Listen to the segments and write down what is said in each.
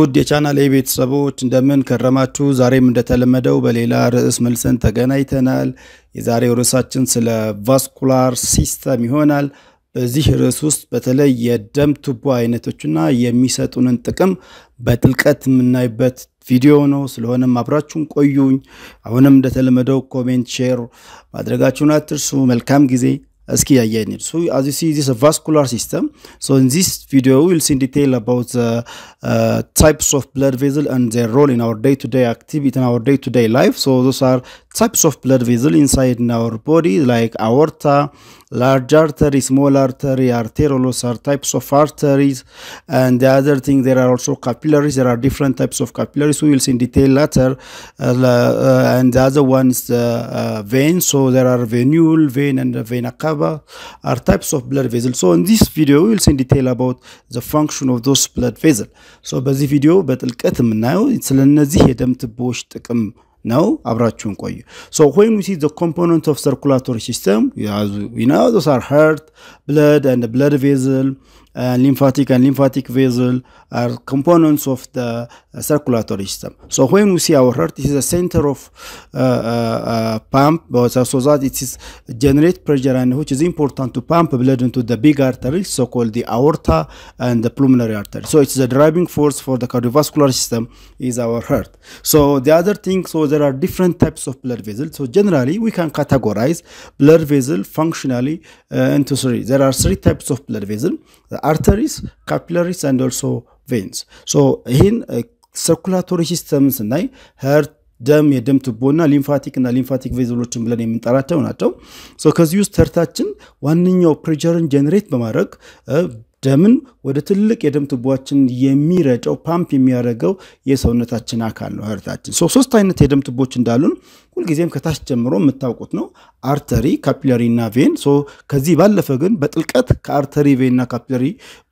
ውድ የቻናል ቤተሰቦች እንደምን ከረማችሁ? ዛሬም እንደተለመደው በሌላ ርዕስ መልሰን ተገናኝተናል። የዛሬው ርዕሳችን ስለ ቫስኩላር ሲስተም ይሆናል። በዚህ ርዕስ ውስጥ በተለይ የደም ቱቦ አይነቶችና የሚሰጡንን ጥቅም በጥልቀት የምናይበት ቪዲዮ ነው። ስለሆነም አብራችሁን ቆዩኝ። አሁንም እንደተለመደው ኮሜንት፣ ሼር ማድረጋችሁን አትርሱ። መልካም ጊዜ As so እስኪያየን ሶ አዝ vascular system. So in this video, we will see in detail about the uh, types of blood ቬዝል and their role in our day-to-day activity and our day-to-day life. So those are types of blood vessel inside in our body like aorta large artery small artery arterioles are types of arteries and the other thing there are also capillaries there are different types of capillaries we will see in detail later uh, uh, and the other ones the uh, vein so there are venule vein and vena cava are types of blood vessels. So in this video, we'll see in detail about the function of those blood vessels. So by this video, but them now. it's now, abrachun koyu. So when we see the component of circulatory system, as we know, those are heart, blood, and the blood vessel and uh, lymphatic and lymphatic vessel are components of the uh, circulatory system. So when we see our heart, it is a center of uh, uh, uh, pump, but so that it is generate pressure and which is important to pump blood into the big arteries, so-called the aorta and the pulmonary artery. So it's the driving force for the cardiovascular system is our heart. So the other thing, so there are different types of blood vessels. So generally we can categorize blood vessel functionally uh, into three. There are three types of blood vessel. The አርተሪስ ካፒለሪስ አንድ ኦልሶ ቬንስ ይህን ሰርኩላቶሪ ሲስተም ስናይ ሄርት ደም የደም ቱቦና ሊምፋቲክ እና ሊምፋቲክ ቬዘሎችን ብለን የምንጠራቸው ናቸው። ከዚህ ውስጥ ተርታችን ዋነኛው ፕሬጀርን ጀኔሬት በማድረግ uh, ደምን ወደ ትልቅ የደም ቱቦችን የሚረጨው ፓምፕ የሚያደርገው የሰውነታችን አካል ነው ሄርታችን። ሶስት አይነት የደም ቱቦች እንዳሉን ሁልጊዜም ከታች ጀምሮ የምታውቁት ነው። አርተሪ፣ ካፒላሪ እና ቬን። ከዚህ ባለፈ ግን በጥልቀት ከአርተሪ ቬን እና ካፒላሪ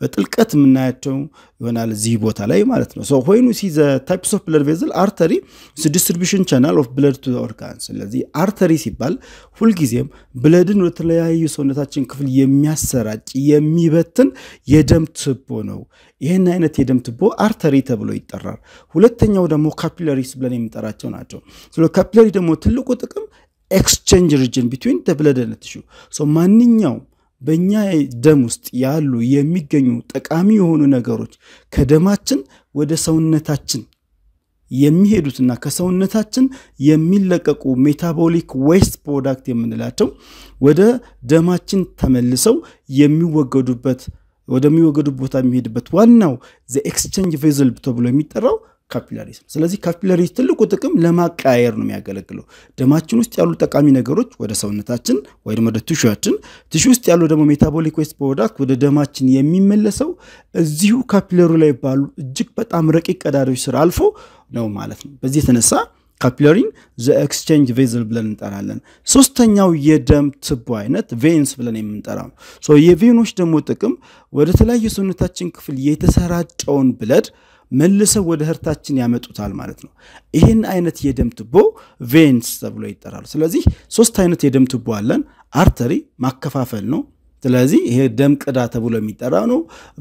በጥልቀት የምናያቸው ይሆናል እዚህ ቦታ ላይ ማለት ነው። ሆይኑ ዌን ሲ ዘ ታይፕስ ኦፍ ብለድ ቬዝል አርተሪ ዲስትሪቢሽን ቻናል ኦፍ ብለድ ቱ ኦርጋን። ስለዚህ አርተሪ ሲባል ሁልጊዜም ብለድን ወደ ተለያዩ ሰውነታችን ክፍል የሚያሰራጭ የሚበትን የደም ትቦ ነው። ይህን አይነት የደም ቱቦ አርተሪ ተብሎ ይጠራል። ሁለተኛው ደግሞ ካፒለሪስ ብለን የሚጠራቸው ናቸው። ስለ ካፒለሪ ደግሞ ትልቁ ጥቅም ኤክስቼንጅ ሪጅን ቢትዊን ብለድ ኤንድ ማንኛውም በእኛ ደም ውስጥ ያሉ የሚገኙ ጠቃሚ የሆኑ ነገሮች ከደማችን ወደ ሰውነታችን የሚሄዱትና ከሰውነታችን የሚለቀቁ ሜታቦሊክ ዌስት ፕሮዳክት የምንላቸው ወደ ደማችን ተመልሰው የሚወገዱበት ወደሚወገዱ ቦታ የሚሄድበት ዋናው ኤክስቼንጅ ቬዝል ተብሎ የሚጠራው ካፒላሪስ ነው። ስለዚህ ካፒላሪስ ትልቁ ጥቅም ለማቀያየር ነው የሚያገለግለው። ደማችን ውስጥ ያሉ ጠቃሚ ነገሮች ወደ ሰውነታችን ወይም ወደ ቲሹያችን፣ ቲሹ ውስጥ ያለው ደግሞ ሜታቦሊክ ዌስት ፕሮዳክት ወደ ደማችን የሚመለሰው እዚሁ ካፒለሩ ላይ ባሉ እጅግ በጣም ረቂቅ ቀዳዳዎች ስራ አልፎ ነው ማለት ነው። በዚህ የተነሳ ዘ ኤክስቼንጅ ቬዝል ብለን እንጠራለን። ሶስተኛው የደም ትቦ አይነት ቬንስ ብለን የምንጠራው ነው። የቬኖች ደግሞ ጥቅም ወደ ተለያዩ ሰውነታችን ክፍል የተሰራጨውን ብለድ መልሰው ወደ ህርታችን ያመጡታል ማለት ነው። ይህን አይነት የደም ትቦ ቬንስ ተብሎ ይጠራሉ። ስለዚህ ሶስት አይነት የደም ትቦ አለን። አርተሪ ማከፋፈል ነው። ስለዚህ ይሄ ደም ቅዳ ተብሎ የሚጠራ ነው።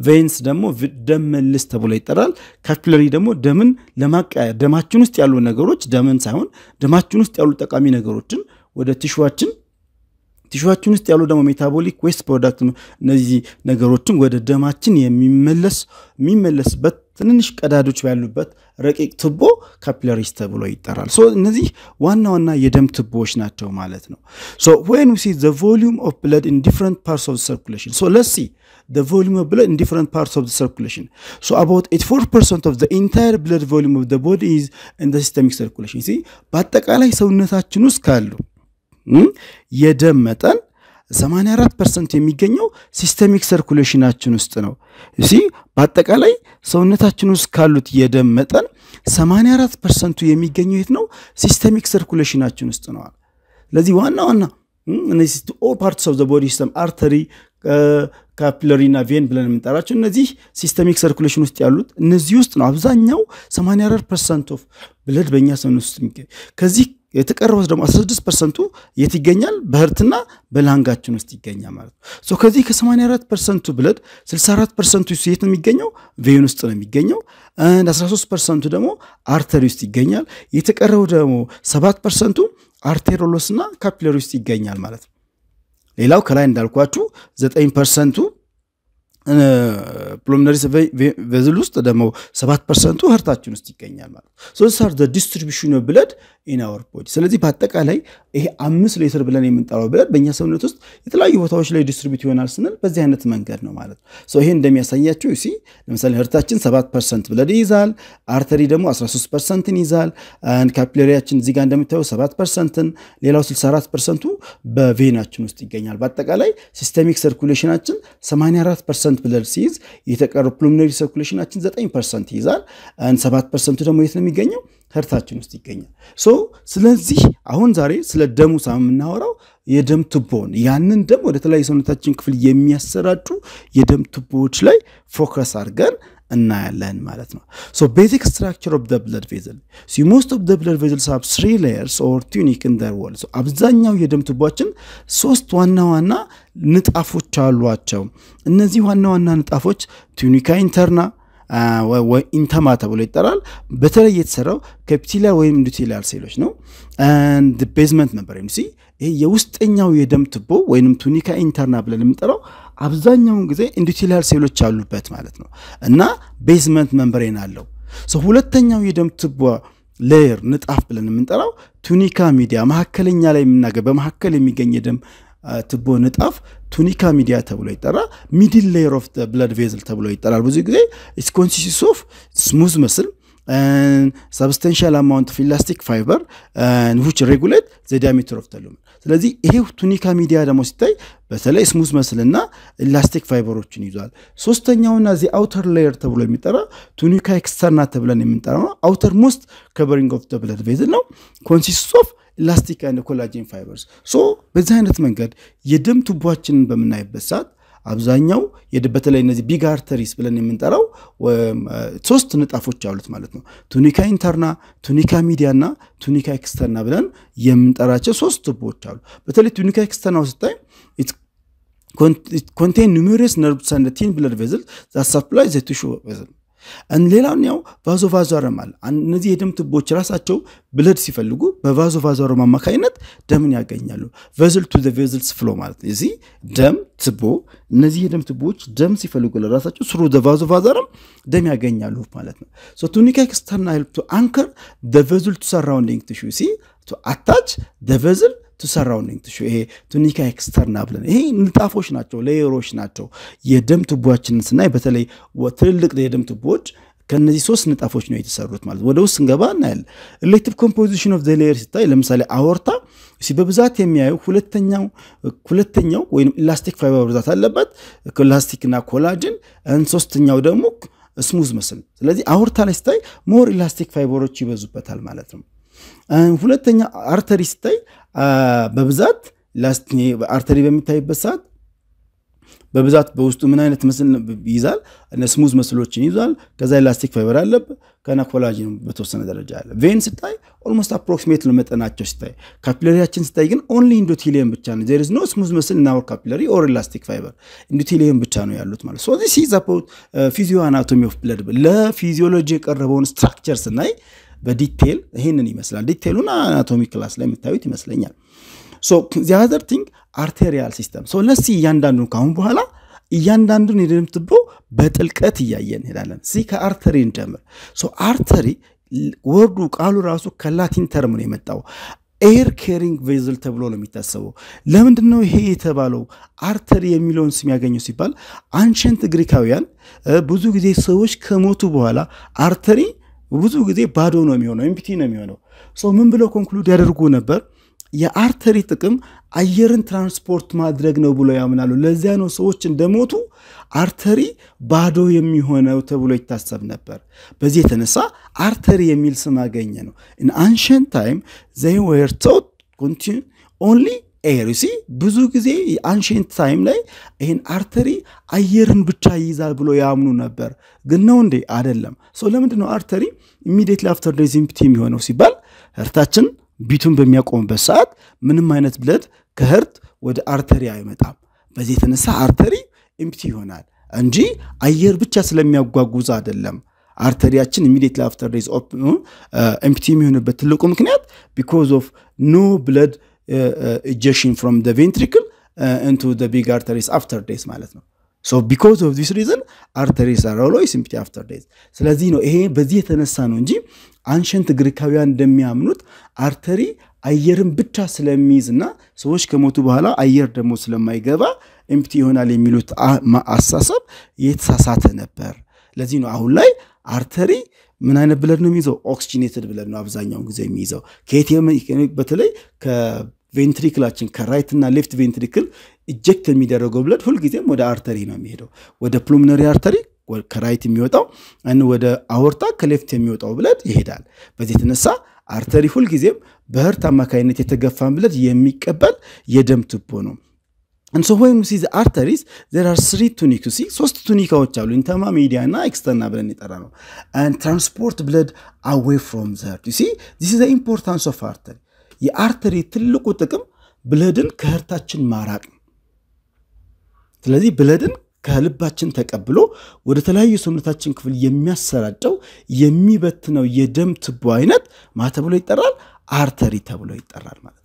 ቬንስ ደግሞ ደም መልስ ተብሎ ይጠራል። ካፒለሪ ደግሞ ደምን ለማቀያየር ደማችን ውስጥ ያሉ ነገሮች ደምን ሳይሆን ደማችን ውስጥ ያሉ ጠቃሚ ነገሮችን ወደ ቲሹዋችን ቲሹችን ውስጥ ያሉ ደግሞ ሜታቦሊክ ዌስት ፕሮዳክት እነዚህ ነገሮችን ወደ ደማችን የሚመለስ የሚመለስበት ትንንሽ ቀዳዶች ያሉበት ረቂቅ ትቦ ካፒላሪስ ተብሎ ይጠራል። እነዚህ ዋና ዋና የደም ትቦዎች ናቸው ማለት ነው። ሶ ሲ ዘ ኦፍ ብለድ ኢን ዲፍረንት ፓርትስ ኦፍ ሰርኩሌሽን ለሲ the በአጠቃላይ ሰውነታችን ውስጥ ካሉ የደም መጠን 84 ፐርሰንት የሚገኘው ሲስተሚክ ሰርኩሌሽናችን ውስጥ ነው። ሲ በአጠቃላይ ሰውነታችን ውስጥ ካሉት የደም መጠን 84 ፐርሰንቱ የሚገኘው የት ነው? ሲስተሚክ ሰርኩሌሽናችን ውስጥ ነዋል። ስለዚህ ዋና ዋና እነዚህ ኦል ፓርትስ ኦፍ ዘ ቦዲ ሲስተም አርተሪ፣ ካፒለሪ እና ቬን ብለን የምንጠራቸው እነዚህ ሲስተሚክ ሰርኩሌሽን ውስጥ ያሉት እነዚህ ውስጥ ነው አብዛኛው 84 ፐርሰንት ኦፍ ብለድ በእኛ ሰውነት ውስጥ የሚገኝ ከዚህ የተቀረበው ደግሞ 16 ፐርሰንቱ የት ይገኛል? በህርትና በላንጋችን ውስጥ ይገኛል ማለት ነው። ከዚህ ከ84 ፐርሰንቱ ብለድ 64 ፐርሰንቱ የት ነው የሚገኘው? ቬን ውስጥ ነው የሚገኘው። 13 ፐርሰንቱ ደግሞ አርተሪ ውስጥ ይገኛል። የተቀረበው ደግሞ 7 ፐርሰንቱ አርቴሮሎስና ካፒለሪ ውስጥ ይገኛል ማለት ነው። ሌላው ከላይ እንዳልኳችሁ 9 ፐርሰንቱ ፕሎሚነሪ ቬዝል ውስጥ ደግሞ ሰባት ፐርሰንቱ ህርታችን ውስጥ ይገኛል ማለት ነው። ዲስትሪቢሽን ብለድ ኢናወር ቦዲ። ስለዚህ በአጠቃላይ ይሄ አምስት ሌትር ብለን የምንጠራው ብለን በእኛ ሰውነት ውስጥ የተለያዩ ቦታዎች ላይ ዲስትሪቢዩት ይሆናል ስንል በዚህ አይነት መንገድ ነው ማለት ነው። ይሄ እንደሚያሳያቸው ሲ ለምሳሌ ህርታችን 7 ፐርሰንት ብለድ ይይዛል። አርተሪ ደግሞ 13 ፐርሰንትን ይይዛል። ካፒለሪያችን እዚጋ እንደምታየው 7 ፐርሰንትን፣ ሌላው 64 ፐርሰንቱ በቬናችን ውስጥ ይገኛል። በአጠቃላይ ሲስተሚክ ሰርኩሌሽናችን 84 ፐርሰንት ብለድ ሲይዝ የተቀረው ፕሉሚነሪ ሰርኩሌሽናችን 9 ፐርሰንት ይይዛል። 7 ፐርሰንቱ ደግሞ የት ነው የሚገኘው? ህርታችን ውስጥ ይገኛል። ሶ ስለዚህ አሁን ዛሬ ስለ ደሙ ሳ የምናወራው የደም ቱቦውን ያንን ደም ወደ ተለያዩ ሰውነታችን ክፍል የሚያሰራጩ የደም ቱቦዎች ላይ ፎከስ አድርገን እናያለን ማለት ነው። ሶ ቤዚክ ስትራክቸር ኦፍ ብለድ ቬዘል ሲ ሞስት ኦፍ ብለድ ቬዘል ሃቭ ስሪ ሌየርስ ኦር ቱኒክ ኢን ዘር ዎል። አብዛኛው የደም ቱቧችን ሶስት ዋና ዋና ንጣፎች አሏቸው። እነዚህ ዋና ዋና ንጣፎች ቱኒካ ኢንተርና ኢንተማ ተብሎ ይጠራል። በተለይ የተሰራው ከፒቲሊያር ወይም ሉቲሊያር ሴሎች ነው። ቤዝመንት ነበር ሲ ይሄ የውስጠኛው የደም ትቦ ወይም ቱኒካ ኢንተርና ብለን የምንጠራው አብዛኛውን ጊዜ ኢንዱቲሊያር ሴሎች አሉበት ማለት ነው እና ቤዝመንት መንበሬን አለው። ሁለተኛው የደም ትቦ ሌየር ንጣፍ ብለን የምንጠራው ቱኒካ ሚዲያ መካከለኛ ላይ የምናገ በመካከል የሚገኝ የደም ትቦ ንጣፍ ቱኒካ ሚዲያ ተብሎ ይጠራ ሚድል ሌየር ኦፍ ብለድ ቬዝል ተብሎ ይጠራል። ብዙ ጊዜ ኮንሲስቲስ ኦፍ ስሙዝ መስል ሰብስተንሻል አማውንት ኦፍ ኢላስቲክ ፋይበር ዊች ሬጉሌት ዘ ዲያሜትር ኦፍ ተሉመን። ስለዚህ ይሄ ቱኒካ ሚዲያ ደግሞ ሲታይ በተለይ ስሙዝ መስልና ኢላስቲክ ፋይበሮችን ይዟል። ሶስተኛውና ዚ አውተር ሌየር ተብሎ የሚጠራ ቱኒካ ኤክስተርና ተብለን የምንጠራ ነው። አውተር ሞስት ከቨሪንግ ኦፍ ብለድ ቬዝል ነው ኮንሲስ ኦፍ ኢላስቲክ አይነት ኮላጅን ፋይበርስ ሶ በዚህ አይነት መንገድ የደም ቱቧችንን በምናይበት ሰዓት አብዛኛው በተለይ እነዚህ ቢግ አርተሪስ ብለን የምንጠራው ሶስት ንጣፎች አሉት ማለት ነው። ቱኒካ ኢንተርና፣ ቱኒካ ሚዲያ እና ቱኒካ ኤክስተና ብለን የምንጠራቸው ሶስት ቱቦዎች አሉ። በተለይ ቱኒካ ኤክስተናው ስታይ ኮንቴን ኒሜሪስ ነርቭስ ንድ ቲን ብለድ ቬዝል ዛት ሰፕላይ ዘ ቲሹ ቬዝል ሌላኛው ቫሶቫዞረም አለ። እነዚህ የደም ትቦች ራሳቸው ብለድ ሲፈልጉ በቫሶቫዞረም አማካኝነት ደምን ያገኛሉ። ቨዝል ቱ ቨዝልስ ፍሎ ማለት ነው። እዚህ ደም ትቦ እነዚህ የደም ትቦች ደም ሲፈልጉ ለራሳቸው ስሩ ቫሶቫዞረም ደም ያገኛሉ ማለት ነው። ሶ ቱኒካ ኤክስተርናል ቱ አንከር ቨዝል ቱ ሰራውንዲንግ ቲሹ ሲ ቱ አታች ቨዝል ሰራውንዲንግ ቲሹ ይሄ ቱኒካ ኤክስተርና ብለን ይሄ ንጣፎች ናቸው፣ ሌየሮች ናቸው። የደም ቱቦችንን ስናይ በተለይ ትልልቅ የደም ቱቦዎች ከነዚህ ሶስት ንጣፎች ነው የተሰሩት ማለት ወደ ውስጥ ስንገባ እናያለን። ኤሌክቲቭ ኮምፖዚሽን ኦፍ ዘ ሌየር ሲታይ ለምሳሌ አወርታ በብዛት የሚያዩ ሁለተኛው ሁለተኛው ወይም ኢላስቲክ ፋይበር ብዛት አለበት ላስቲክና ኮላጅን ሶስተኛው ደግሞ ስሙዝ መስል። ስለዚህ አውርታ ላይ ሲታይ ሞር ኢላስቲክ ፋይበሮች ይበዙበታል ማለት ነው። ሁለተኛ አርተሪ ስታይ በብዛት ላስቲኒ አርተሪ በሚታይበት ሰዓት በብዛት በውስጡ ምን አይነት መስል ይዛል? ስሙዝ መስሎችን ይዟል። ከዛ ኤላስቲክ ፋይበር አለብ ከና ኮላጅን በተወሰነ ደረጃ አለ። ቬን ስታይ ኦልሞስት አፕሮክሲሜት ነው መጠናቸው ሲታይ ካፒለሪያችን ስታይ ግን ኦንሊ ኢንዶቴሊየም ብቻ ነው። ዜር ኢዝ ኖ ስሙዝ መስል እና ወር ካፒለሪ ኦር ኤላስቲክ ፋይበር ኢንዶቴሊየም ብቻ ነው ያሉት ማለት ሶ ዚስ ኢዝ አባውት ፊዚዮ አናቶሚ ኦፍ ብለድ ለፊዚዮሎጂ የቀረበውን ስትራክቸር ስናይ በዲቴል ይህንን ይመስላል። ዲቴሉን አናቶሚ ክላስ ላይ የምታዩት ይመስለኛል። ዚያዘር ቲንግ አርቴሪያል ሲስተም ሰው ለሲ እያንዳንዱን ከአሁን በኋላ እያንዳንዱን የደም ትቦ በጥልቀት እያየን እንሄዳለን። ሲ ከአርተሪ እንጀምር። አርተሪ ወርዱ ቃሉ ራሱ ከላቲን ተርም ነው የመጣው። ኤር ኬሪንግ ቬዝል ተብሎ ነው የሚታሰበው። ለምንድን ነው ይሄ የተባለው? አርተሪ የሚለውን ስም ያገኘው ሲባል አንሸንት ግሪካውያን ብዙ ጊዜ ሰዎች ከሞቱ በኋላ አርተሪ ብዙ ጊዜ ባዶ ነው የሚሆነው፣ ኤምፒቲ ነው የሚሆነው። ሰው ምን ብለው ኮንክሉድ ያደርጉ ነበር? የአርተሪ ጥቅም አየርን ትራንስፖርት ማድረግ ነው ብለው ያምናሉ። ለዚያ ነው ሰዎች እንደሞቱ አርተሪ ባዶ የሚሆነው ተብሎ ይታሰብ ነበር። በዚህ የተነሳ አርተሪ የሚል ስም አገኘ ነው። ኢን አንሸንት ታይም ዘይ ወር ቶት ኦንሊ ኤር ሲ ብዙ ጊዜ የአንሽንት ታይም ላይ ይህን አርተሪ አየርን ብቻ ይይዛል ብሎ ያምኑ ነበር። ግን ነው እንዴ? አይደለም። ሰው ለምንድን ነው አርተሪ ኢሚዲየትሊ አፍተር ዴዝ ኢምፕቲ የሚሆነው ሲባል ህርታችን ቢቱን በሚያቆምበት ሰዓት ምንም አይነት ብለድ ከህርት ወደ አርተሪ አይመጣም። በዚህ የተነሳ አርተሪ ኢምፕቲ ይሆናል እንጂ አየር ብቻ ስለሚያጓጉዝ አይደለም። አርተሪያችን ኢሚዲየት አፍተር ዴዝ ኢምፕቲ የሚሆንበት ትልቁ ምክንያት ቢኮዝ ኦፍ ኖ ብለድ ኢጀሽን ፍሮም ደ ቬንትሪክል እንቱ ደ ቢግ አርተሪስ አፍተር ዴዝ ማለት ነው ሶ ቢኮዝ ኦፍ ዲስ ሪዝን አርተሪስ አር ኦልዌይስ ኢምፕቲ አፍተር ዴዝ ስለዚህ ነው ይሄ በዚህ የተነሳ ነው እንጂ አንሸንት ግሪካውያን እንደሚያምኑት አርተሪ አየርን ብቻ ስለሚይዝ እና ሰዎች ከሞቱ በኋላ አየር ደግሞ ስለማይገባ ኤምፕቲ ይሆናል የሚሉት አሳሰብ የተሳሳተ ነበር። ለዚህ ነው አሁን ላይ አርተሪ ምን አይነት ብለድ ነው የሚይዘው? ኦክስጂኔትድ ብለድ ነው አብዛኛውን ጊዜ የሚይዘው። በተለይ ከቬንትሪክላችን ከራይት እና ሌፍት ቬንትሪክል ኢጀክት የሚደረገው ብለድ ሁልጊዜም ወደ አርተሪ ነው የሚሄደው። ወደ ፕሉምነሪ አርተሪ ከራይት የሚወጣው ወደ አወርታ ከሌፍት የሚወጣው ብለድ ይሄዳል። በዚህ የተነሳ አርተሪ ሁልጊዜም በህርት አማካኝነት የተገፋን ብለድ የሚቀበል የደም ቱቦ ነው። And so when we see the arteries, there are three You see, ሶስት ቱኒካዎች አሉ ኢንተርና ሚዲያ እና ኤክስተርና ብለን የጠራ ነው and transport blood away from the You see, this is the importance of artery. የአርተሪ ትልቁ ጥቅም ብለድን ከህርታችን ማራቅ ነው። ስለዚህ ብለድን ከልባችን ተቀብሎ ወደ ተለያዩ ሰውነታችን ክፍል የሚያሰራጨው የሚበትነው የደም ትቦ አይነት ማ ተብሎ ይጠራል? አርተሪ ተብሎ ይጠራል ማለት ነው።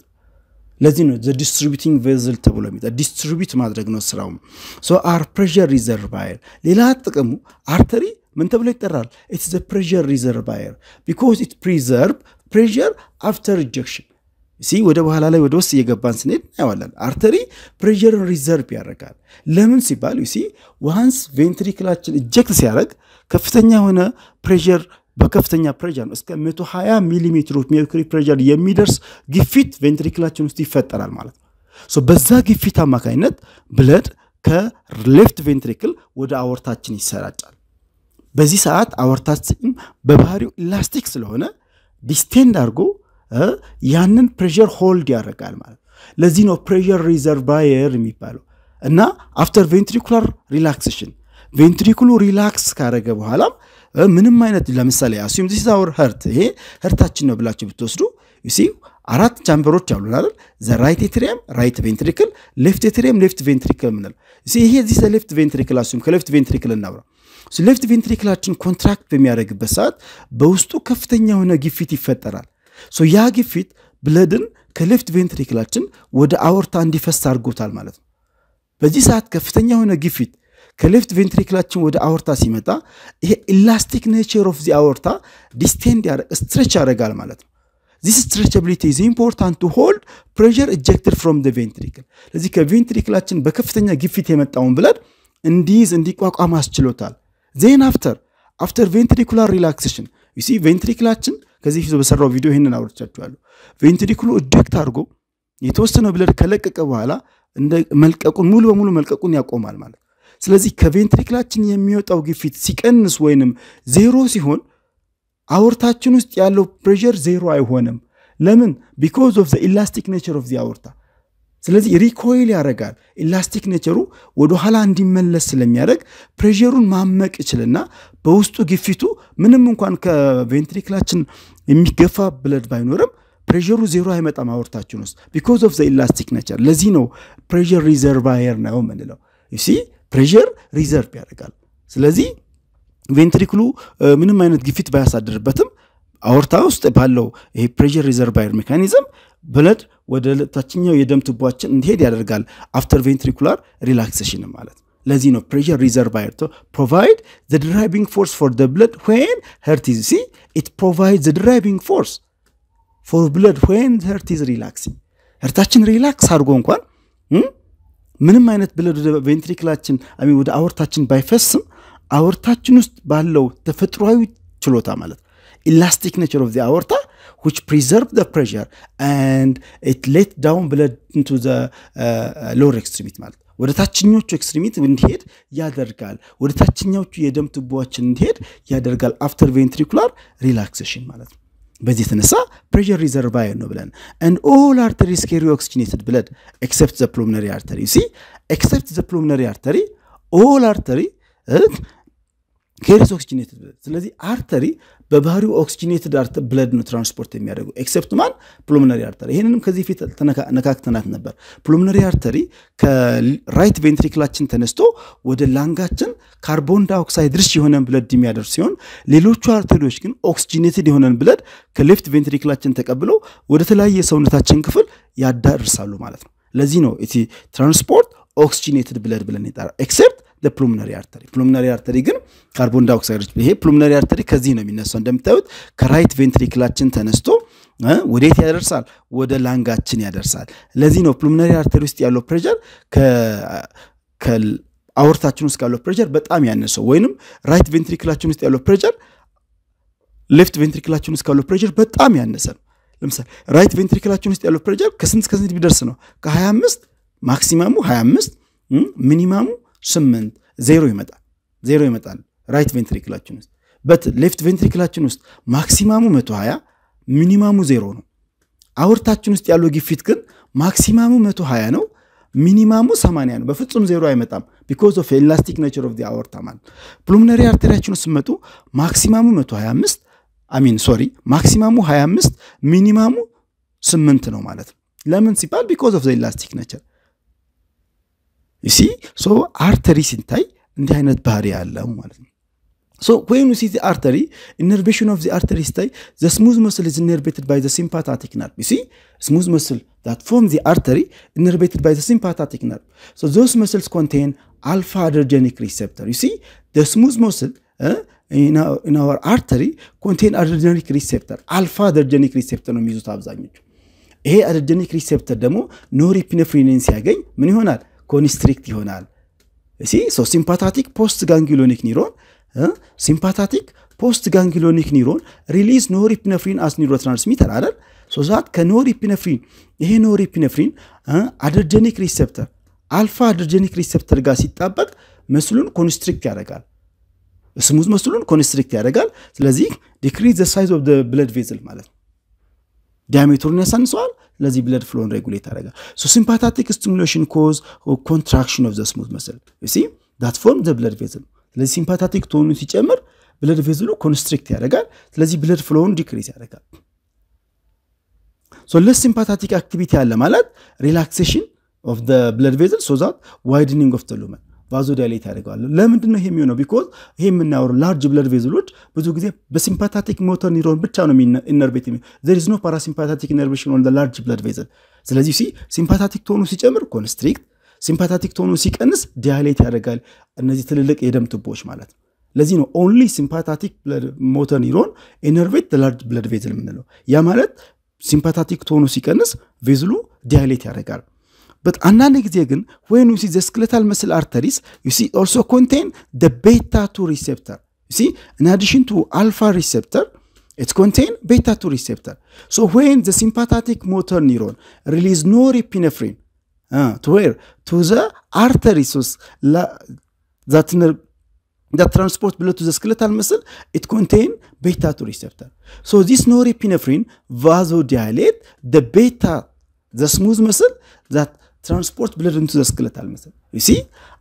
ለዚህ ነው ዲስትሪቢቲንግ ቬዝል ተብሎ የሚጠ ዲስትሪቢት ማድረግ ነው ስራውም። አር ፕሬር ሪዘርቫየር ሌላ ጥቅሙ አርተሪ ምን ተብሎ ይጠራል? ኢትስ ፕሬር ሪዘርቫየር ቢኮዝ ኢት ፕሪዘርቭ ፕሬር አፍተር ኢንጀክሽን ሲ ወደ በኋላ ላይ ወደ ውስጥ እየገባን ስንሄድ እናየዋለን። አርተሪ ፕሬርን ሪዘርቭ ያደርጋል። ለምን ሲባል ሲ ዋንስ ቬንትሪክላችን ኢጀክት ሲያደርግ ከፍተኛ የሆነ ፕሬር በከፍተኛ ፕሬር ነው እስከ 120 ሚሊሜትሮች ሜርኩሪ ፕሬር የሚደርስ ግፊት ቬንትሪክላችን ውስጥ ይፈጠራል ማለት ነው። በዛ ግፊት አማካኝነት ብለድ ከሌፍት ቬንትሪክል ወደ አወርታችን ይሰራጫል። በዚህ ሰዓት አወርታችን በባህሪው ኢላስቲክ ስለሆነ ዲስቴንድ አድርጎ ያንን ፕሬር ሆልድ ያደርጋል ማለት ነው። ለዚህ ነው ፕሬር ሪዘርቫየር የሚባለው እና አፍተር ቬንትሪኩላር ሪላክሴሽን ቬንትሪኩሉ ሪላክስ ካደረገ በኋላም ምንም አይነት ለምሳሌ አሱም ዚስ አወር ሀርት ይሄ ሀርታችን ነው ብላችሁ ብትወስዱ ዩሲ አራት ቻምበሮች አሉ አይደል? ዘ ራይት ኤትሪየም ራይት ቬንትሪክል፣ ሌፍት ኤትሪየም ሌፍት ቬንትሪክል ምንል ይሄ ዚህ ሌፍት ቬንትሪክል አሱም ከሌፍት ቬንትሪክል እናብራ ሌፍት ቬንትሪክላችን ኮንትራክት በሚያደርግበት ሰዓት በውስጡ ከፍተኛ የሆነ ግፊት ይፈጠራል። ያ ግፊት ብለድን ከሌፍት ቬንትሪክላችን ወደ አወርታ እንዲፈስ አድርጎታል ማለት ነው። በዚህ ሰዓት ከፍተኛ የሆነ ግፊት ከሌፍት ቬንትሪክላችን ወደ አወርታ ሲመጣ ይሄ ኢላስቲክ ኔቸር ኦፍ ዚ አወርታ ዲስቴንድ ያደረግ ስትሬች ያደረጋል ማለት ነው። ዚስ ስትሬቸቢሊቲ ኢዝ ኢምፖርታንት ቱ ሆልድ ፕሬር ኢጀክትድ ፍሮም ደ ቬንትሪክል። ስለዚህ ከቬንትሪክላችን በከፍተኛ ግፊት የመጣውን ብለድ እንዲይዝ እንዲቋቋም አስችሎታል። ዜን አፍተር አፍተር ቬንትሪኩላር ሪላክሴሽን ዩሲ ቬንትሪክላችን ከዚህ ፊት በሰራው ቪዲዮ ይህንን አውርቻችኋለሁ። ቬንትሪክሉ እጀክት አድርጎ የተወሰነ ብለድ ከለቀቀ በኋላ እንደ መልቀቁን ሙሉ በሙሉ መልቀቁን ያቆማል ማለት ስለዚህ ከቬንትሪክላችን የሚወጣው ግፊት ሲቀንስ ወይንም ዜሮ ሲሆን አውርታችን ውስጥ ያለው ፕሬር ዜሮ አይሆንም። ለምን? ቢኮዝ ኦፍ ዘ ኢላስቲክ ኔቸር ኦፍ ዚ አወርታ። ስለዚህ ሪኮይል ያደርጋል። ኢላስቲክ ኔቸሩ ወደኋላ እንዲመለስ ስለሚያደርግ ፕሬሩን ማመቅ ይችልና በውስጡ ግፊቱ ምንም እንኳን ከቬንትሪክላችን የሚገፋ ብለድ ባይኖርም ፕሬሩ ዜሮ አይመጣም አወርታችን ውስጥ ቢኮዝ ኦፍ ዘ ኢላስቲክ ኔቸር። ለዚህ ነው ፕሬር ሪዘርቫየር ነው የምንለው ሲ ፕሬር ሪዘርቭ ያደርጋል። ስለዚህ ቬንትሪክሉ ምንም አይነት ግፊት ባያሳድርበትም አውርታ ውስጥ ባለው ይሄ ፕሬር ሪዘርቫየር ሜካኒዝም ብለድ ወደ ታችኛው የደም ቱቦችን እንዲሄድ ያደርጋል። አፍተር ቬንትሪኩላር ሪላክሴሽን ማለት ለዚህ ነው ፕሬር ሪዘርቫየር ፕሮቫይድ ዘ ድራይቪንግ ፎርስ ፎር ደ ብለድ ዌን ሄርት ኢዝ ሲ ኢት ፕሮቫይድ ዘ ድራይቪንግ ፎርስ ፎር ብለድ ዌን ሄርት ኢዝ ሪላክሲንግ ሄርታችን ሪላክስ አድርጎ እንኳን ምንም አይነት ብለድ ወደ ቬንትሪክላችን ወደ አወርታችን ባይፈስም አወርታችን ውስጥ ባለው ተፈጥሯዊ ችሎታ ማለት ኢላስቲክ ኔቸር ኦፍ አወርታ which preserve the pressure and it let down blood into the uh, lower extremity ማለት ወደ ታችኞቹ ኤክስትሪሚት እንዲሄድ ያደርጋል። ወደ ታችኛዎቹ የደም ቱቦዎችን እንዲሄድ ያደርጋል። አፍተር ቬንትሪኩላር ሪላክሴሽን ማለት ነው። በዚህ የተነሳ ፕሬር ሪዘርቫየር ነው ብለን ኤንድ ኦል አርተሪስ ካሪ ኦክስጂኔትድ ብለድ ኤክሰፕት ዘ ፕሉሚነሪ አርተሪ ሲ ኤክሰፕት ዘ ፕሉሚነሪ አርተሪ ኦል አርተሪ ሄሪስ ኦክሲጂኔትድ ብለድ። ስለዚህ አርተሪ በባህሪው ኦክስጂኔትድ ብለድ ነው ትራንስፖርት የሚያደርገው ኤክሰፕት ማን ፕሉሚነሪ አርተሪ። ይህንንም ከዚህ ፊት ነካክተናት ነበር። ፕሉሚነሪ አርተሪ ከራይት ቬንትሪክላችን ተነስቶ ወደ ላንጋችን ካርቦን ዳይኦክሳይድ ርሽ የሆነን ብለድ የሚያደርስ ሲሆን፣ ሌሎቹ አርተሪዎች ግን ኦክሲጂኔትድ የሆነን ብለድ ከሌፍት ቬንትሪክላችን ተቀብለው ወደ ተለያየ ሰውነታችን ክፍል ያዳርሳሉ ማለት ነው። ለዚህ ነው ትራንስፖርት ኦክሲጂኔትድ ብለድ ብለን ይጠራል ኤክሴፕት ለፕሉምነሪ አርተሪ። ፕሉምነሪ አርተሪ ግን ካርቦን ዳይኦክሳይድ ይሄ ፕሉምነሪ አርተሪ ከዚህ ነው የሚነሳው። እንደምታዩት ከራይት ቬንትሪክላችን ተነስቶ ወዴት ያደርሳል? ወደ ላንጋችን ያደርሳል። ለዚህ ነው ፕሉምነሪ አርተሪ ውስጥ ያለው ፕሬዠር አወርታችን ውስጥ ያለው ፕሬዠር በጣም ያነሰው ወይንም ራይት ቬንትሪክላችን ውስጥ ያለው ፕሬዠር ሌፍት ቬንትሪክላችን ውስጥ ካለው ፕሬዠር በጣም ያነሰ ነው። ለምሳሌ ራይት ቬንትሪክላችን ውስጥ ያለው ፕሬዠር ከስንት ከስንት ቢደርስ ነው? ከ25 ማክሲማሙ 25 ሚኒማሙ ስምንት ዜሮ ይመጣል ዜሮ ይመጣል ራይት ቬንትሪክላችን ውስጥ በት ሌፍት ቬንትሪክላችን ውስጥ ማክሲማሙ 120 ሚኒማሙ ዜሮ ነው አውርታችን ውስጥ ያለው ግፊት ግን ማክሲማሙ 120 ነው ሚኒማሙ 80 ነው በፍጹም ዜሮ አይመጣም ቢኮዝ ኦፍ ኤላስቲክ ኔቸር ኦፍ አውርታ ማለት ፕሉምነሪ አርቴሪያችን ስመጡ ማክሲማሙ 125 አሚን ሶሪ ማክሲማሙ 25 ሚኒማሙ 8 ነው ማለት ነው ለምን ሲባል ቢኮዝ ኦፍ ኤላስቲክ ኔቸር ሲ ሶ አርተሪ ሲታይ እንዲህ አይነት ባህሪ ያለው ማለት ነው ሶ ወይኑ ሲ ዚ አርተሪ ኢነርቬሽን ኦፍ ዚ አርተሪ ሲታይ ዘ ስሙዝ መስል ኢዝ ኢነርቬትድ ባይ ዘ ሲምፓታቲክ ነርቭ ሲ ስሙዝ መስል that form the artery innervated by the sympathetic nerve. So those muscles contain alpha adrenergic receptor. You see, the smooth muscle uh, in, our, in our artery contain adrenergic receptor, alpha adrenergic receptor ነው የሚይዙት አብዛኞቹ። ይሄ አድርጀኒክ ሪሴፕተር ደግሞ ኖሪፒነፍሪንን ሲያገኝ ምን ይሆናል? ኮንስትሪክት ይሆናል ሲ ሲምፓታቲክ ፖስት ጋንግሎኒክ ኒሮን ሲምፓታቲክ ፖስት ጋንግሎኒክ ኒሮን ሪሊዝ ኖሪፒነፍሪን አስ ኒሮ ትራንስሚተር አይደል ሶ ዛት ይሄ ኖሪፒነፍሪን አድርጀኒክ ሪሴፕተር አልፋ አድርጀኒክ ሪሴፕተር ጋር ሲጣበቅ መስሉን ኮንስትሪክት ያደርጋል ስሙዝ መስሉን ኮንስትሪክት ያደርጋል ስለዚህ ዲክሪዝ ዘ ሳይዝ ኦፍ ብለድ ቬዝል ማለት ነው ዲያሜትሩን ያሳንሰዋል። ለዚህ ብለድ ፍሎን ሬጉሌት ያደርጋል። ሶ ሲምፓታቲክ ስቲሙሌሽን ኮዝ ኮንትራክሽን ኦፍ ዘ ስሙዝ መስል ሲ ዳት ፎርም ዘ ብለድ ቬዝል። ስለዚህ ሲምፓታቲክ ቶኑ ሲጨምር ብለድ ቬዝሉ ኮንስትሪክት ያደርጋል። ስለዚህ ብለድ ፍሎውን ዲክሪዝ ያደርጋል። ሶ ለስ ሲምፓታቲክ አክቲቪቲ አለ ማለት ሪላክሴሽን ኦፍ ብለድ ቬዝል ሶ ዛት ዋይድኒንግ ኦፍ ተሉመን ቫዞዲያሌት ያደርገዋል። ለምንድን ነው ይሄ የሚሆነው? ቢኮዝ ይሄ የምናወሩ ላርጅ ብለድ ቬዝሎች ብዙ ጊዜ በሲምፓታቲክ ሞተር ኒሮን ብቻ ነው ኢነርቤት የሚ ዘር ኖ ፓራሲምፓታቲክ ኢነርቬሽን ኦን ላርጅ ብለድ ቬዝል። ስለዚህ ሲ ሲምፓታቲክ ቶኑ ሲጨምር ኮንስትሪክት፣ ሲምፓታቲክ ቶኑ ሲቀንስ ዲያሌት ያደርጋል። እነዚህ ትልልቅ የደም ቱቦዎች ማለት ነው። ለዚህ ነው ኦንሊ ሲምፓታቲክ ሞተር ኒሮን ኢነርቬት ላርጅ ብለድ ቬዝል የምንለው። ያ ማለት ሲምፓታቲክ ቶኑ ሲቀንስ ቬዝሉ ዲያሌት ያደርጋል። But another example, when you see the skeletal muscle arteries, you see also contain the beta 2 receptor. You see, in addition to alpha receptor, it contains beta 2 receptor. So when the sympathetic motor neuron release norepinephrine, uh, to where? To the arteries la, that, that transport blood to the skeletal muscle, it contain beta 2 receptor. So this norepinephrine vasodilate the beta, the smooth muscle that ትራንስፖርት ብለድ ኢንቱ ዘ ስክለት አልመሰል ሲ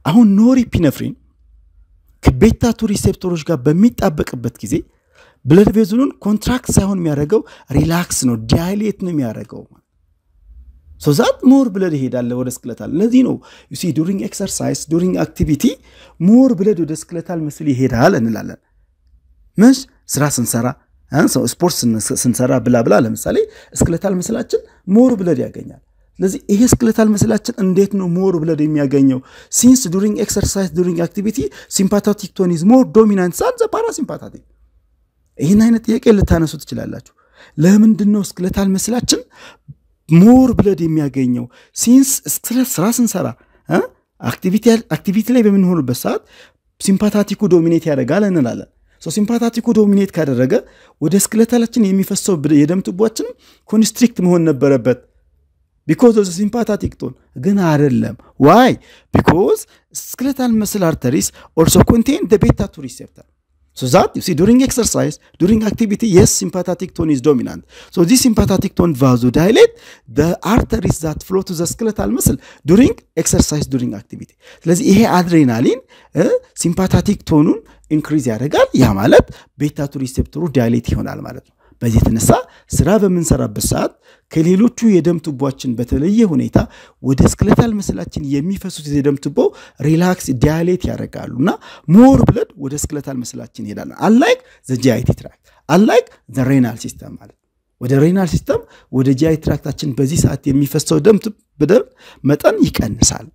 አሁን ኖሪፒነፍሪን ከቤታ ቱ ሪሴፕተሮች ጋር በሚጣበቅበት ጊዜ ብለድ ቬዝሉን ኮንትራክት ሳይሆን የሚያደርገው ሪላክስ ነው፣ ዲያሌት ነው የሚያደርገው። ሶ ዛት ሞር ብለድ ይሄዳለ ወደ ስክለታል። እነዚህ ነው ዩሲ ዱሪንግ ኤክሰርሳይዝ ዱሪንግ አክቲቪቲ ሞር ብለድ ወደ ስክለታል መስል ይሄዳል እንላለን። መሽ ስራ ስንሰራ ስፖርት ስንሰራ ብላ ብላ ለምሳሌ ስክለታል መስላችን ሞር ብለድ ያገኛል። ስለዚህ ይሄ ስክለታል መስላችን እንዴት ነው ሞር ብለድ የሚያገኘው? ሲንስ ዱሪንግ ኤክሰርሳይዝ ዱሪንግ አክቲቪቲ ሲምፓታቲክ ቶኒዝ ሞር ዶሚናንት ሳን ዘፓራ ሲምፓታቲክ። ይህን አይነት ጥያቄ ልታነሱ ትችላላችሁ። ለምንድን ነው መስላችን ሞር ብለድ የሚያገኘው? ሲንስ ስራ ስንሰራ አክቲቪቲ ላይ በምንሆኑበት ሰዓት ሲምፓታቲኩ ዶሚኔት ያደርጋል እንላለን። ሲምፓታቲኩ ዶሚኔት ካደረገ ወደ ስክለታላችን የሚፈሰው የደም ኮንስትሪክት መሆን ነበረበት። ቢኮዝ ኦፍ ሲምፓታቲክ ቶን ግን አይደለም። ዋይ ቢኮዝ ስክለታል መስል አርተሪስ ኦልሶ ኮንቴን ደ ቱ ሪሴፕተር ሶ ዛት ሲ ዱሪንግ ኤክሰርሳይዝ ዱሪንግ አክቲቪቲ የስ ሲምፓታቲክ ቶን ኢዝ ዶሚናንት ሶ ዚስ ሲምፓታቲክ ቶን ቫዞ ዳይሌት አርተሪስ ዛት ፍሎ ዘ ስክለታል መስል ዱሪንግ ኤክሰርሳይዝ ዱሪንግ አክቲቪቲ ስለዚህ ይሄ አድሬናሊን ሲምፓታቲክ ቶኑን ኢንክሪዝ ያደርጋል። ያ ማለት ቤታ ሪሴፕተሩ ዳይሌት ይሆናል ማለት ነው። በዚህ የተነሳ ስራ በምንሰራበት ሰዓት ከሌሎቹ የደም ቱቦችን በተለየ ሁኔታ ወደ ስክለታል መስላችን የሚፈሱት የደም ቱቦ ሪላክስ ዲያሌት ያደርጋሉ እና ሞር ብለድ ወደ ስክለታል መስላችን ይሄዳል። አላይክ ዘ ጂአይቲ ትራክት አላይክ ዘ ሬናል ሲስተም ማለት ወደ ሬናል ሲስተም ወደ ጂአይ ትራክታችን በዚህ ሰዓት የሚፈሰው ደም ብደም መጠን ይቀንሳል።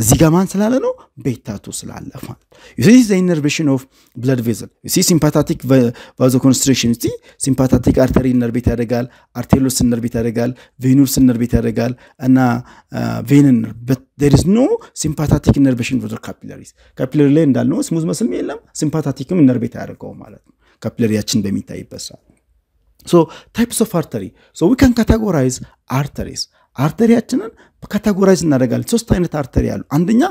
እዚህ ጋር ማን ስላለ ነው? ቤታቱ ስላለ ማለት ዩሲ ኢነርቬሽን ኦፍ ብለድ ቬዘል ዩሲ ሲምፓታቲክ ቫዞ ኮንስትሪክሽን ዩሲ ሲምፓታቲክ አርተሪ ነርቤት ያደርጋል፣ አርቴሎስ ነርቤት ያደርጋል፣ ቬኑስ ነርቤት ያደርጋል እና ቬን ነርቭ ኖ ሲምፓታቲክ ኢነርቬሽን ፎር ካፒላሪስ ካፒላሪ ላይ እንዳልነው ስሙዝ መስልም የለም፣ ሲምፓታቲክም ነርቤት ያደርገው ማለት ነው ካፒላሪያችን በሚታይበት ሰዓት ሶ ታይፕስ ኦፍ አርተሪ ሶ ዊ ካን ካታጎራይዝ አርተሪስ አርተሪያችንን ካታጎራይዝ እናደርጋለን። ሶስት አይነት አርተሪ አሉ። አንደኛ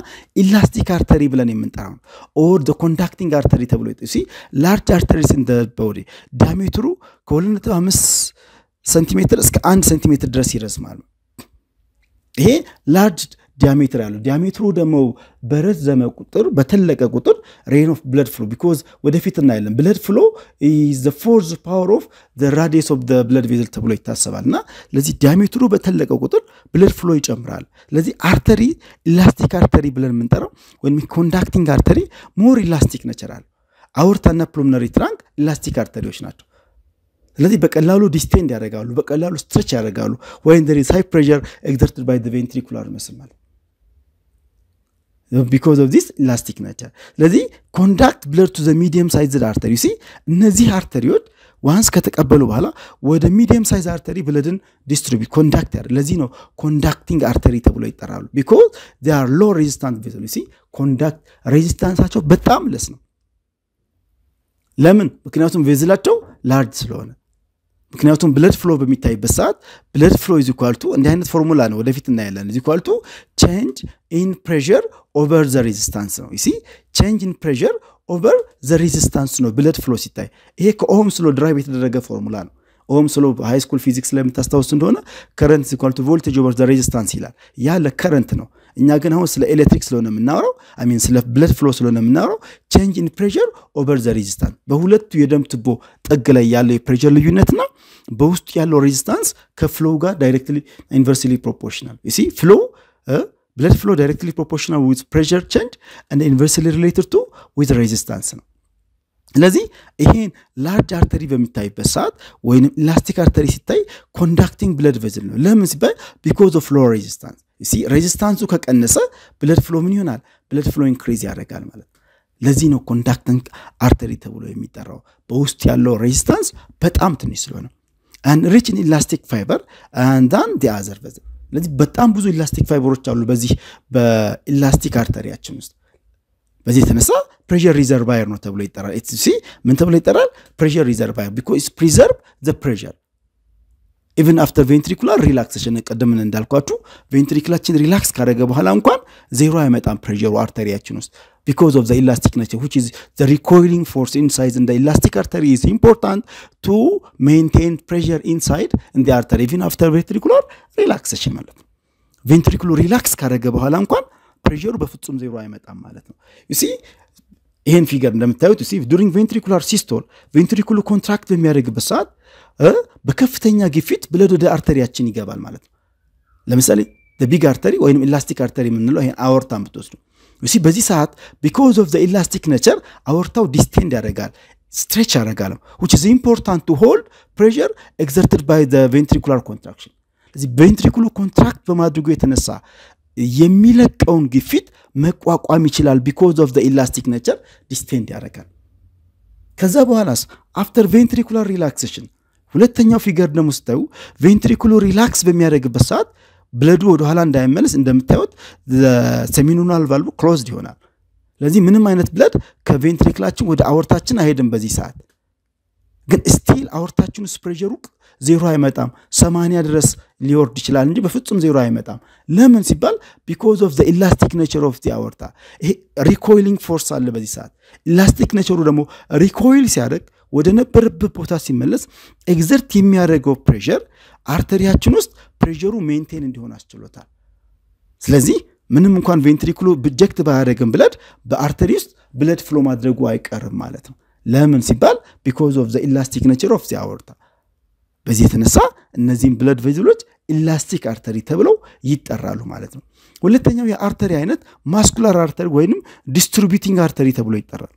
ኢላስቲክ አርተሪ ብለን የምንጠራው ኦር ዘ ኮንዳክቲንግ አርተሪ ተብሎ ሲ ላርጅ አርተሪስ ኢን ቦዲ ዳሜትሩ ከ2.5 ሴንቲሜትር እስከ አንድ ሴንቲሜትር ድረስ ይረዝማል። ይሄ ላርጅ ዲያሜትር ያለው ዲያሜትሩ ደግሞ በረዘመ ቁጥር በተለቀ ቁጥር ሬን ኦፍ ብለድ ፍሎ ቢኮዝ ወደፊት እናያለን። ብለድ ፍሎ ዘ ፎርዝ ፓወር ኦፍ ዘ ራዲየስ ኦፍ ብለድ ቬዘል ተብሎ ይታሰባል እና ለዚህ ዲያሜትሩ በተለቀ ቁጥር ብለድ ፍሎ ይጨምራል። ለዚህ አርተሪ ኢላስቲክ አርተሪ ብለን የምንጠራው ወይም ኮንዳክቲንግ አርተሪ ሞር ኢላስቲክ ነቸራል። አውርታና ፕሉምነሪ ትራንክ ኢላስቲክ አርተሪዎች ናቸው። ስለዚህ በቀላሉ ዲስቴንድ ያደርጋሉ፣ በቀላሉ ስትሬች ያደርጋሉ። ወይ ሃይ ፕሬዠር ኤግዘርትድ ባይ ቬንትሪኩላር መስማል ቢኮዝ ኦፍ ዚስ ኢላስቲክ ናቸው ስለዚህ ኮንዳክት ብለድ ቱ ዘ ሚዲየም ሳይዝድ አርተሪ ሲ እነዚህ አርተሪዎች ዋንስ ከተቀበሉ በኋላ ወደ ሚዲየም ሳይዝ አርተሪ ብለድን ዲስትሪቢዩት ኮንዳክት ያደ ለዚህ ነው ኮንዳክቲንግ አርተሪ ተብሎ ይጠራሉ ቢኮዝ ዚ አር ሎ ሬዚስታንት ቬሰል ሲ ኮንዳክት ሬዚስታንሳቸው በጣም ለስ ነው ለምን ምክንያቱም ቬዝላቸው ላርጅ ስለሆነ ምክንያቱም ብለድ ፍሎ በሚታይበት ሰዓት ብለድ ፍሎ ኢዝ ኢኳል ቱ እንዲህ አይነት ፎርሙላ ነው ወደፊት እናያለን ኢዝ ኢኳል ቱ ቼንጅ ኢን ፕሬር ኦቨር ዘ ሬዚስታንስ ነው ሲ ቼንጅ ኢን ፕሬር ኦቨር ዘ ሬዚስታንስ ነው ብለድ ፍሎ ሲታይ ይሄ ከኦህምስ ስሎ ድራይቭ የተደረገ ፎርሙላ ነው ኦህምስ ሎ ሃይስኩል ፊዚክስ ላይ የምታስታውስ እንደሆነ ከረንት ሲኳልቱ ቮልቴጅ ኦቨር ዘ ሬዚስታንስ ይላል ያ ለከረንት ነው እኛ ግን አሁን ስለ ኤሌክትሪክ ስለሆነ የምናወራው አሚን ስለ ብለድ ፍሎ ስለሆነ የምናወራው ቼንጅ ኢን ፕሬር ኦቨር ዘ ሬዚስታንስ በሁለቱ የደም ቱቦ ጥግ ላይ ያለው የፕሬር ልዩነትና በውስጡ ያለው ሬዚስታንስ ከፍሎው ጋር ዳይሬክትሊ ኢንቨርስሊ ፕሮፖርሽናል ሲ ፍሎ ብለድ ፍሎ directly ፕሮፖርሽናል with pressure change እንደ inversely ሪሌትድ ቱ with ሬዚስታንስ ነው። ስለዚህ ይሄን ላርጅ አርተሪ በሚታይበት ሰዓት ወይም ኢላስቲክ አርተሪ ሲታይ ኮንዳክቲንግ ብለድ ቨዝል ነው። ለምን ሲባል ቢኮዝ ኦፍ ፍሎ ሬዚስታንስ ሲ ሬዚስታንሱ ከቀነሰ ብለድ ፍሎ ምን ይሆናል? ብለድ ፍሎ ኢንክሪዝ ያደርጋል ማለት ነው። ለዚህ ነው ኮንዳክቲንግ አርተሪ ተብሎ የሚጠራው በውስጥ ያለው ሬዚስታንስ በጣም ትንሽ ስለሆነ and rich in elastic fiber and then the ስለዚህ በጣም ብዙ ኢላስቲክ ፋይበሮች አሉ በዚህ በኢላስቲክ አርተሪያችን ውስጥ። በዚህ የተነሳ ፕሬር ሪዘርቫየር ነው ተብሎ ይጠራል። ኤችሲሲ ምን ተብሎ ይጠራል? ፕሬር ሪዘርቫየር ቢኮዝ ፕሪዘርቭ ዘ ፕሬር ኢቨን አፍተር ቬንትሪኩላር ሪላክሴሽን ቀደምን እንዳልኳችሁ ቬንትሪኩላችን ሪላክስ ካደረገ በኋላ እንኳን ዜሮ አይመጣም ፕሬሩ አርተሪያችን ውስጥ ቢካዝ ኦፍ ዘ ኢላስቲክ ነቸር ዊች ኢዝ ዘ ሪኮይሊንግ ፎርስ ኢንሳይድ እንደ ኢላስቲክ አርተሪ ኢዝ ኢምፖርታንት ቱ ሜንቴን ፕሬር ኢንሳይድ እንደ አርተሪ ኢቨን አፍተር ቬንትሪኩላር ሪላክሴሽን ማለት ነው። ቬንትሪኩሉ ሪላክስ ካደረገ በኋላ እንኳን ፕሬሩ በፍጹም ዜሮ አይመጣም ማለት ነው ዩሲ ይሄን ፊገር እንደምታዩት ዩሲ ዱሪንግ ቬንትሪኩላር ሲስቶል ቬንትሪኩሉ ኮንትራክት በሚያደርግበት ሰዓት በከፍተኛ ግፊት ብለድ ወደ አርተሪያችን ይገባል ማለት ነው። ለምሳሌ ቢግ አርተሪ ወይም ኢላስቲክ አርተሪ የምንለው ይሄን አወርታ ብትወስዱ ሲ በዚህ ሰዓት ቢኮዝ ኦፍ ዘ ኢላስቲክ ነቸር አወርታው ዲስቴንድ ያደርጋል ስትሬች ያደርጋል ዊች ኢዝ ኢምፖርታንት ቱ ሆልድ ፕሬር ኤግዘርትድ ባይ ዘ ቬንትሪኩላር ኮንትራክሽን ስለዚህ ቬንትሪኩሎ ኮንትራክት በማድረጉ የተነሳ የሚለቀውን ግፊት መቋቋም ይችላል። ቢኮዝ ኦፍ ኢላስቲክ ነቸር ዲስቴንድ ያደርጋል። ከዛ በኋላስ አፍተር ቬንትሪኩላር ሪላክሴሽን ሁለተኛው ፊገር ደግሞ ስታዩ ቬንትሪኩሎ ሪላክስ በሚያደርግበት ሰዓት ብለዱ ወደኋላ እንዳይመለስ እንደምታዩት ሰሚኑናል ቫልቭ ክሎዝድ ይሆናል። ስለዚህ ምንም አይነት ብለድ ከቬንትሪክላችን ወደ አወርታችን አይሄድም። በዚህ ሰዓት ግን ስቲል አወርታችን ስፕሬሩ ዜሮ አይመጣም። ሰማንያ ድረስ ሊወርድ ይችላል እንጂ በፍጹም ዜሮ አይመጣም። ለምን ሲባል ቢኮዝ ኦፍ ኢላስቲክ ኔቸር ኦፍ አወርታ ይሄ ሪኮይሊንግ ፎርስ አለ። በዚህ ሰዓት ኢላስቲክ ኔቸሩ ደግሞ ሪኮይል ሲያደርግ ወደ ነበረበት ቦታ ሲመለስ ኤግዘርት የሚያደርገው ፕሬር አርተሪያችን ውስጥ ፕሬሩ ሜንቴን እንዲሆን አስችሎታል። ስለዚህ ምንም እንኳን ቬንትሪክሉ ብጀክት ባያደረግም ብለድ በአርተሪ ውስጥ ብለድ ፍሎ ማድረጉ አይቀርም ማለት ነው። ለምን ሲባል ቢኮዝ ኦፍ ዘ ኢላስቲክ ነቸር ኦፍ ዚ አወርታ። በዚህ የተነሳ እነዚህም ብለድ ቬዝሎች ኢላስቲክ አርተሪ ተብለው ይጠራሉ ማለት ነው። ሁለተኛው የአርተሪ አይነት ማስኩላር አርተሪ ወይንም ዲስትሪቢቲንግ አርተሪ ተብሎ ይጠራል።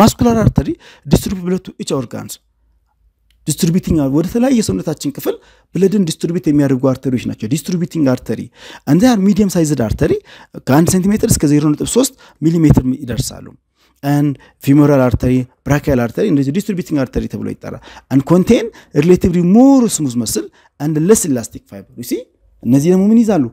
ማስኩላር አርተሪ ዲስትሪቢዩት ብለቱ ኢች ኦርጋንስ ዲስትሪቢዩቲንግ ወደ ተለያየ የሰውነታችን ክፍል ብለድን ዲስትሪቢት የሚያደርጉ አርተሪዎች ናቸው። ዲስትሪቢቲንግ አርተሪ እንደ ሚዲየም ሳይዝድ አርተሪ ከአንድ ሴንቲሜትር እስከ 0.3 ሚሊሜትር ይደርሳሉ። አንድ ፊሞራል አርተሪ፣ ብራኪያል አርተሪ እንደዚህ ዲስትሪቢቲንግ አርተሪ ተብሎ ይጠራል። አንድ ኮንቴን ሪሌቲቭሊ ሞር ስሙዝ መስል አንድ ለስ ኢላስቲክ ፋይበር you see እነዚህ ደግሞ ምን ይዛሉ?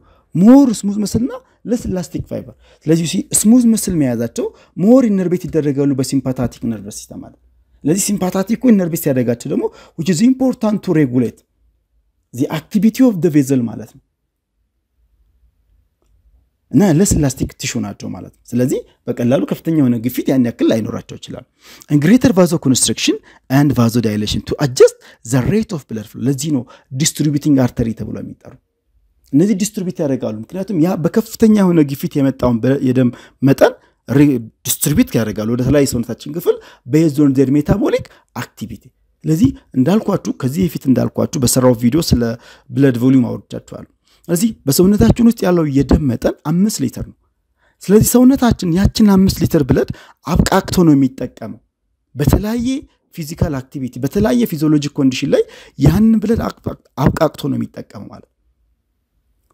ሞር ስሙዝ መስልና ለስላስቲክ ፋይበር። ስለዚህ ስሙዝ ምስል መያዛቸው ሞር ኢነርቤት ይደረጋሉ በሲምፓታቲክ ነርቨስ ሲስተም አለ። ስለዚህ ሲምፓታቲኩ ኢነርቤት ሲያደርጋቸው ደግሞ ዊች ኢዝ ኢምፖርታንት ቱ ሬጉሌት ዚ አክቲቪቲ ኦፍ ደ ቬዘል ማለት ነው እና ለስላስቲክ ቲሹ ናቸው ማለት ነው። ስለዚህ በቀላሉ ከፍተኛ የሆነ ግፊት ያን ያክል ላይኖራቸው ይችላል። ግሬተር ቫዞ ኮንስትሪክሽን አንድ ቫዞ ዳይሌሽን ቱ አጀስት ዘ ሬት ኦፍ ብለድ ፍሎ ለዚህ ነው ዲስትሪቢቲንግ አርተሪ ተብሎ የሚጠሩ እነዚህ ዲስትሪቢዩት ያደርጋሉ። ምክንያቱም ያ በከፍተኛ የሆነ ግፊት የመጣውን የደም መጠን ዲስትሪቢዩት ያደርጋሉ ወደ ተለያዩ ሰውነታችን ክፍል በዞን ዜር ሜታቦሊክ አክቲቪቲ። ስለዚህ እንዳልኳችሁ ከዚህ በፊት እንዳልኳችሁ በሰራው ቪዲዮ ስለ ብለድ ቮሊዩም አውርጃችኋለሁ። ስለዚህ በሰውነታችን ውስጥ ያለው የደም መጠን አምስት ሊትር ነው። ስለዚህ ሰውነታችን ያችን አምስት ሊትር ብለድ አብቃቅቶ ነው የሚጠቀመው በተለያየ ፊዚካል አክቲቪቲ በተለያየ ፊዚዮሎጂክ ኮንዲሽን ላይ ያንን ብለድ አብቃቅቶ ነው የሚጠቀመው ማለት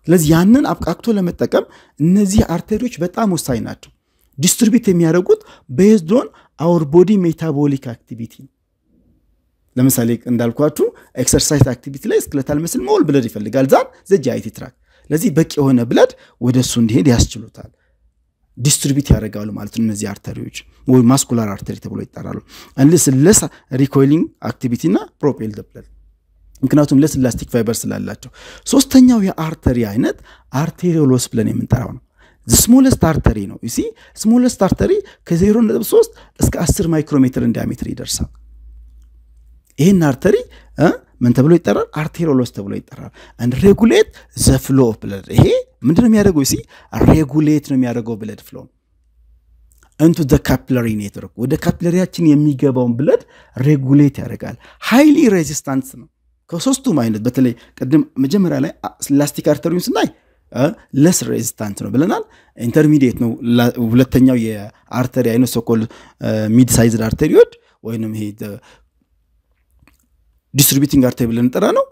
ስለዚህ ያንን አብቃቅቶ ለመጠቀም እነዚህ አርቴሪዎች በጣም ወሳኝ ናቸው። ዲስትሪቢዩት የሚያደርጉት ቤዝድ ኦን አወር ቦዲ ሜታቦሊክ አክቲቪቲ ነው። ለምሳሌ እንዳልኳችሁ ኤክሰርሳይዝ አክቲቪቲ ላይ ስክለታል መስል መወል ብለድ ይፈልጋል ዛን ዘጃ አይቲ ትራክ ለዚህ በቂ የሆነ ብለድ ወደ እሱ እንዲሄድ ያስችሉታል። ዲስትሪቢዩት ያደርጋሉ ማለት ነው። እነዚህ አርተሪዎች ወይ ማስኩላር አርተሪ ተብሎ ይጠራሉ። እንልስ ለስ ሪኮይሊንግ አክቲቪቲ እና ፕሮፔል ብለድ ምክንያቱም ለስ ላስቲክ ፋይበር ስላላቸው። ሶስተኛው የአርተሪ አይነት አርቴሪዮሎስ ብለን የምንጠራው ነው። ስሞለስት አርተሪ ነው። ሲ ስሞለስት አርተሪ ከ0.3 እስከ 10 ማይክሮሜትር እንዲያሜትር ይደርሳል። ይህን አርተሪ ምን ተብሎ ይጠራል? አርቴሮሎስ ተብሎ ይጠራል። አንድ ሬጉሌት ዘ ፍሎ ኦፍ ብለድ ይሄ ምንድን ነው የሚያደርገው? ሲ ሬጉሌት ነው የሚያደርገው ብለድ ፍሎ እንቱ ዘ ካፕለሪ ኔትወርክ ወደ ካፕለሪያችን የሚገባውን ብለድ ሬጉሌት ያደርጋል። ሃይሊ ሬዚስታንስ ነው ከሶስቱም አይነት በተለይ ቅድም መጀመሪያ ላይ ላስቲክ አርተሪውን ስናይ ለስ ሬዚስታንት ነው ብለናል። ኢንተርሚዲየት ነው። ሁለተኛው የአርተሪ አይነት ሶኮል ሚድ ሳይዝድ አርተሪዎች ወይም ይሄ ዲስትሪቢቲንግ አርተሪ ብለን ጠራ ነው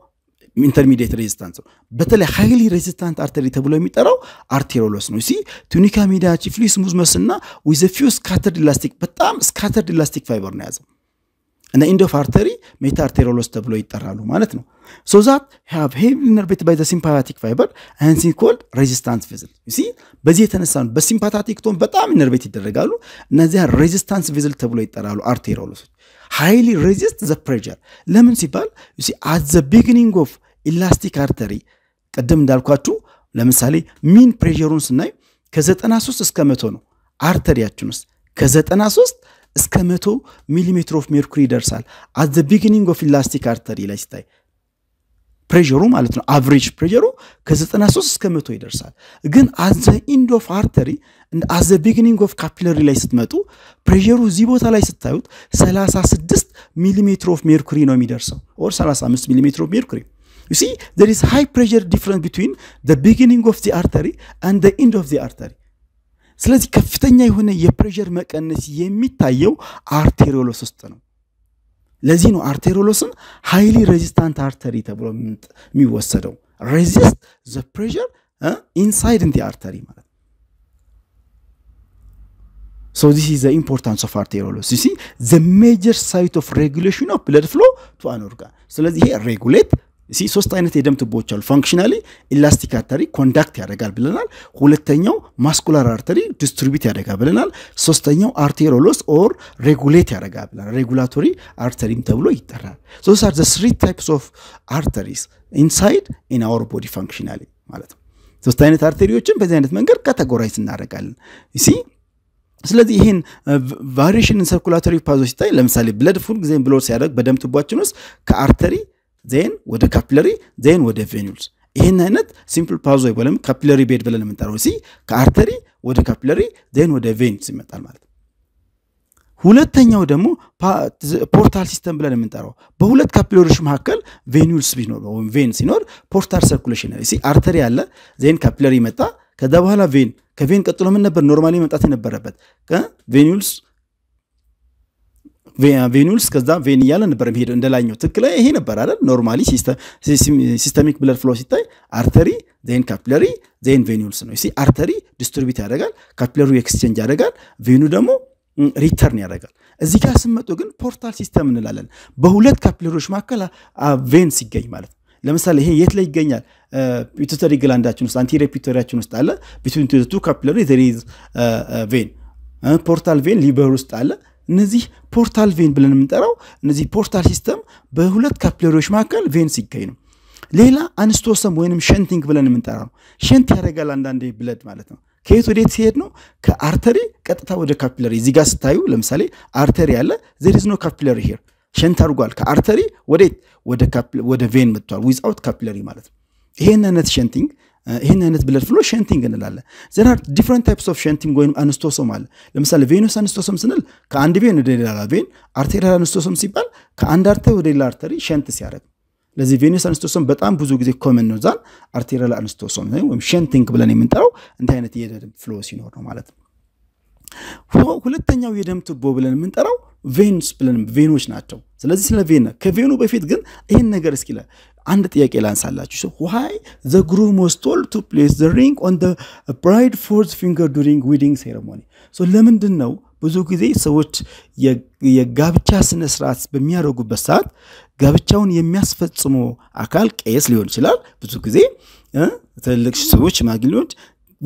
ኢንተርሚዲየት ሬዚስታንት ነው። በተለይ ሃይሊ ሬዚስታንት አርተሪ ተብሎ የሚጠራው አርቴሮሎስ ነው። ሲ ቱኒካ ሚዲያ ቺፍሊ ስሙዝ እና ዊዘ ፊው ስካተርድ ኢላስቲክ በጣም ስካተርድ ኢላስቲክ ፋይበር ነው የያዘው። እና ኢንዶፍ አርተሪ ሜታ አርቴሮሎስ ተብሎ ይጠራሉ ማለት ነው ሶ ዛት ሃቭ ሄቪ ኢነርቬት ባይ ሲምፓታቲክ ፋይበር አንሲ ኮልድ ሬዚስታንስ ቪዝል ሲ በዚህ የተነሳ ነው በሲምፓታቲክ ቶን በጣም ኢነርቬት ይደረጋሉ እነዚያ ሬዚስታንስ ቪዝል ተብሎ ይጠራሉ አርቴሮሎሶች ሃይሊ ሬዚስት ዘ ፕሬር ለምን ሲባል ሲ አት ዘ ቢግኒንግ ኦፍ ኢላስቲክ አርተሪ ቅድም እንዳልኳችሁ ለምሳሌ ሚን ፕሬሩን ስናይ ከ93 እስከ መቶ ነው አርተሪያችን ውስጥ ከ93 እስከ መቶ ሚሊሜትር ኦፍ ሜርኩሪ ይደርሳል። አት ዘ ቢጊኒንግ ኦፍ ኢላስቲክ አርተሪ ላይ ሲታይ ፕሬሩ ማለት ነው። አቨሬጅ ፕሬሩ ከ93 እስከ መቶ ይደርሳል። ግን አት ዘ ኢንድ ኦፍ አርተሪ አት ዘ ቢጊኒንግ ኦፍ ካፒለሪ ላይ ስትመጡ ፕሬሩ እዚህ ቦታ ላይ ስታዩት 36 ሚሊሜትር ኦፍ ሜርኩሪ ነው የሚደርሰው ኦር 35 ሚሊሜትር ኦፍ ሜርኩሪ ዩ ሲ ዘር ኢዝ ሃይ ፕሬር ዲፍረንት ቢትዊን ዘ ኦፍ ዘ አርተሪ አንድ ዘ ኢንድ ኦፍ ዘ አርተሪ ስለዚህ ከፍተኛ የሆነ የፕሬሸር መቀነስ የሚታየው አርቴሪዮሎስ ውስጥ ነው። ለዚህ ነው አርቴሪዮሎስን ሃይሊ ሬዚስታንት አርተሪ ተብሎ የሚወሰደው። ሬዚስት ዘ ፕሬሸር ኢንሳይድ እንዲ አርተሪ ማለት ነው። So this is the importance of arterioles. You see, the major site of regulation of blood flow to an organ. So let's here regulate ሲ ሶስት አይነት የደም ትቦዎች አሉ። ፋንክሽናሊ ኢላስቲክ አርተሪ ኮንዳክት ያደርጋል ብለናል። ሁለተኛው ማስኩላር አርተሪ ዲስትሪቢዩት ያደርጋል ብለናል። ሶስተኛው አርቴሮሎስ ኦር ሬጉሌት ያደርጋል ብለናል። ሬጉላቶሪ አርተሪም ተብሎ ይጠራል። ሶስት አር ዘ ስሪ ታይፕስ ኦፍ አርተሪስ ኢንሳይድ ኢን አወር ቦዲ ፋንክሽናሊ ማለት ነው። ሶስት አይነት አርቴሪዎችን በዚህ አይነት መንገድ ካተጎራይዝ እናደርጋለን ሲ ስለዚህ ይህን ቫሪሽን ኢን ሰርኩላቶሪ ሲታይ ለምሳሌ ብለድ ፉል ጊዜ ብሎ ሲያደርግ በደም ትቧችን ውስጥ ከአርተሪ ዜን ወደ ካፕለሪ ዜን ወደ ቬኒልስ ይህን አይነት ሲምፕል ፓዞ ወይም ካፕለሪ ቤድ ብለን የምንጠራው ሲ ከአርተሪ ወደ ካፕለሪ ዜን ወደ ቬንስ ይመጣል ማለት ነው። ሁለተኛው ደግሞ ፖርታል ሲስተም ብለን የምንጠራው በሁለት ካፕለሪዎች መካከል ቬኒልስ ቢኖር ወይም ቬን ሲኖር ፖርታል ሰርኩሌሽን ሲ አርተሪ አለ፣ ዜን ካፒለሪ መጣ፣ ከዛ በኋላ ቬን ከቬን ቀጥሎ ምን ነበር ኖርማሊ መምጣት የነበረበት ቬኒልስ ቬኑልስ ከዛ ቬን እያለ ነበር የሚሄደው እንደላኛው ላይ ይሄ ነበር አይደል? ኖርማሊ ሲስተሚክ ብለድ ፍሎ ሲታይ አርተሪ ዜን ካፕለሪ ዜን ቬኑልስ ነው። አርተሪ ዲስትሪቢት ያደርጋል፣ ካፕለሪ ኤክስቼንጅ ያደርጋል፣ ቬኑ ደግሞ ሪተርን ያደርጋል። እዚህ ጋር ስመጡ ግን ፖርታል ሲስተም እንላለን። በሁለት ካፕለሮች መካከል ቬን ሲገኝ ማለት ለምሳሌ ይሄ የት ላይ ይገኛል? ፒቱተሪ ግላንዳችን ውስጥ አንቴሪየር ፒቱተሪያችን ውስጥ አለ። ቢትዊን ቱ ካፕለሪ ዘሪዝ ቬን። ፖርታል ቬን ሊቨር ውስጥ አለ። እነዚህ ፖርታል ቬን ብለን የምንጠራው እነዚህ ፖርታል ሲስተም በሁለት ካፕለሪዎች መካከል ቬን ሲገኝ ነው። ሌላ አንስቶሰም ወይንም ሸንቲንግ ብለን የምንጠራ ነው። ሸንት ያደርጋል አንዳንዴ ብለድ ማለት ነው። ከየት ወዴት ሲሄድ ነው? ከአርተሪ ቀጥታ ወደ ካፕለሪ። እዚህ ጋር ስታዩ ለምሳሌ አርተሪ አለ፣ ዜር ኖ ካፕለሪ ሄር። ሸንት አድርጓል። ከአርተሪ ወዴት? ወደ ቬን መጥቷል። ዊዝ ካፕለሪ ማለት ነው። ይሄን አይነት ሸንቲንግ ይህን አይነት ብለድ ፍሎ ሸንቲንግ እንላለን። ዘር አር ዲፍረንት ታይፕስ ኦፍ ሸንቲንግ ወይም አንስቶሶም አለ። ለምሳሌ ቬኖስ አንስቶሶም ስንል ከአንድ ቬን ወደ ሌላ ቬን፣ አርቴሪያል አንስቶሶም ሲባል ከአንድ አርተሪ ወደ ሌላ አርተሪ ሸንት ሲያደርግ ለዚህ ቬኖስ አንስቶሶም በጣም ብዙ ጊዜ ኮመን ነው። ዛን አርቴሪያል አንስቶሶም ወይም ሸንቲንግ ብለን የምንጠራው እንዲህ አይነት የደም ፍሎ ሲኖር ነው ማለት ነው። ሁለተኛው የደም ቱቦ ብለን የምንጠራው ቬንስ ብለን ቬኖች ናቸው። ስለዚህ ስለ ቬን ከቬኑ በፊት ግን ይህን ነገር እስኪለ አንድ ጥያቄ ላንሳላችሁ። ሰው ዋይ ዘ ግሩም ዋዝ ቶልድ ቱ ፕሌስ ዘ ሪንግ ኦን ዘ ብራይድ ፎርስ ፊንገር ዱሪንግ ዊዲንግ ሴሬሞኒ። ሶ ለምንድን ነው ብዙ ጊዜ ሰዎች የጋብቻ ስነ ስርዓት በሚያደርጉበት ሰዓት ጋብቻውን የሚያስፈጽሙ አካል ቄስ ሊሆን ይችላል። ብዙ ጊዜ ትልቅ ሰዎች ሽማግሌዎች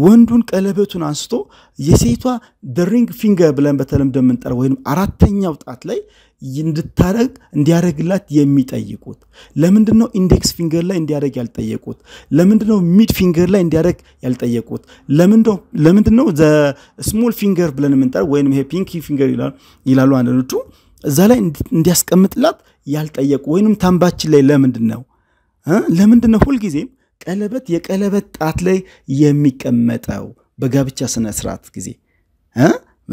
ወንዱን ቀለበቱን አንስቶ የሴቷ ደሪንግ ፊንገር ብለን በተለምዶ የምንጠራው ወይም አራተኛው ጣት ላይ እንድታረግ እንዲያደረግላት የሚጠይቁት ለምንድን ነው ኢንዴክስ ፊንገር ላይ እንዲያደረግ ያልጠየቁት? ለምንድን ነው ሚድ ፊንገር ላይ እንዲያደረግ ያልጠየቁት? ለምንድን ነው ስሞል ፊንገር ብለን የምንጠራው ወይም ይሄ ፒንኪ ፊንገር ይላሉ አንዳንዶቹ እዛ ላይ እንዲያስቀምጥላት ያልጠየቁ ወይንም ታምባችን ላይ ለምንድን ነው ለምንድን ነው ሁልጊዜም ቀለበት የቀለበት ጣት ላይ የሚቀመጠው በጋብቻ ስነ ስርዓት ጊዜ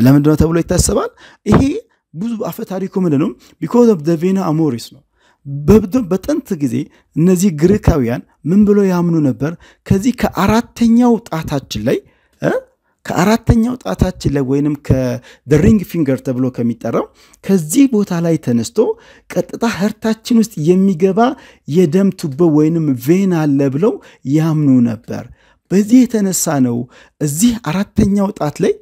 ለምንድነው ተብሎ ይታሰባል? ይሄ ብዙ አፈ ታሪኩ ምንድን ነው? ቢኮዝ ኦፍ ቬና አሞሪስ ነው። በጥንት ጊዜ እነዚህ ግሪካውያን ምን ብለው ያምኑ ነበር? ከዚህ ከአራተኛው ጣታችን ላይ ከአራተኛው ጣታችን ላይ ወይንም ከደሪንግ ፊንገር ተብሎ ከሚጠራው ከዚህ ቦታ ላይ ተነስቶ ቀጥታ ህርታችን ውስጥ የሚገባ የደም ቱቦ ወይንም ቬን አለ ብለው ያምኑ ነበር። በዚህ የተነሳ ነው እዚህ አራተኛው ጣት ላይ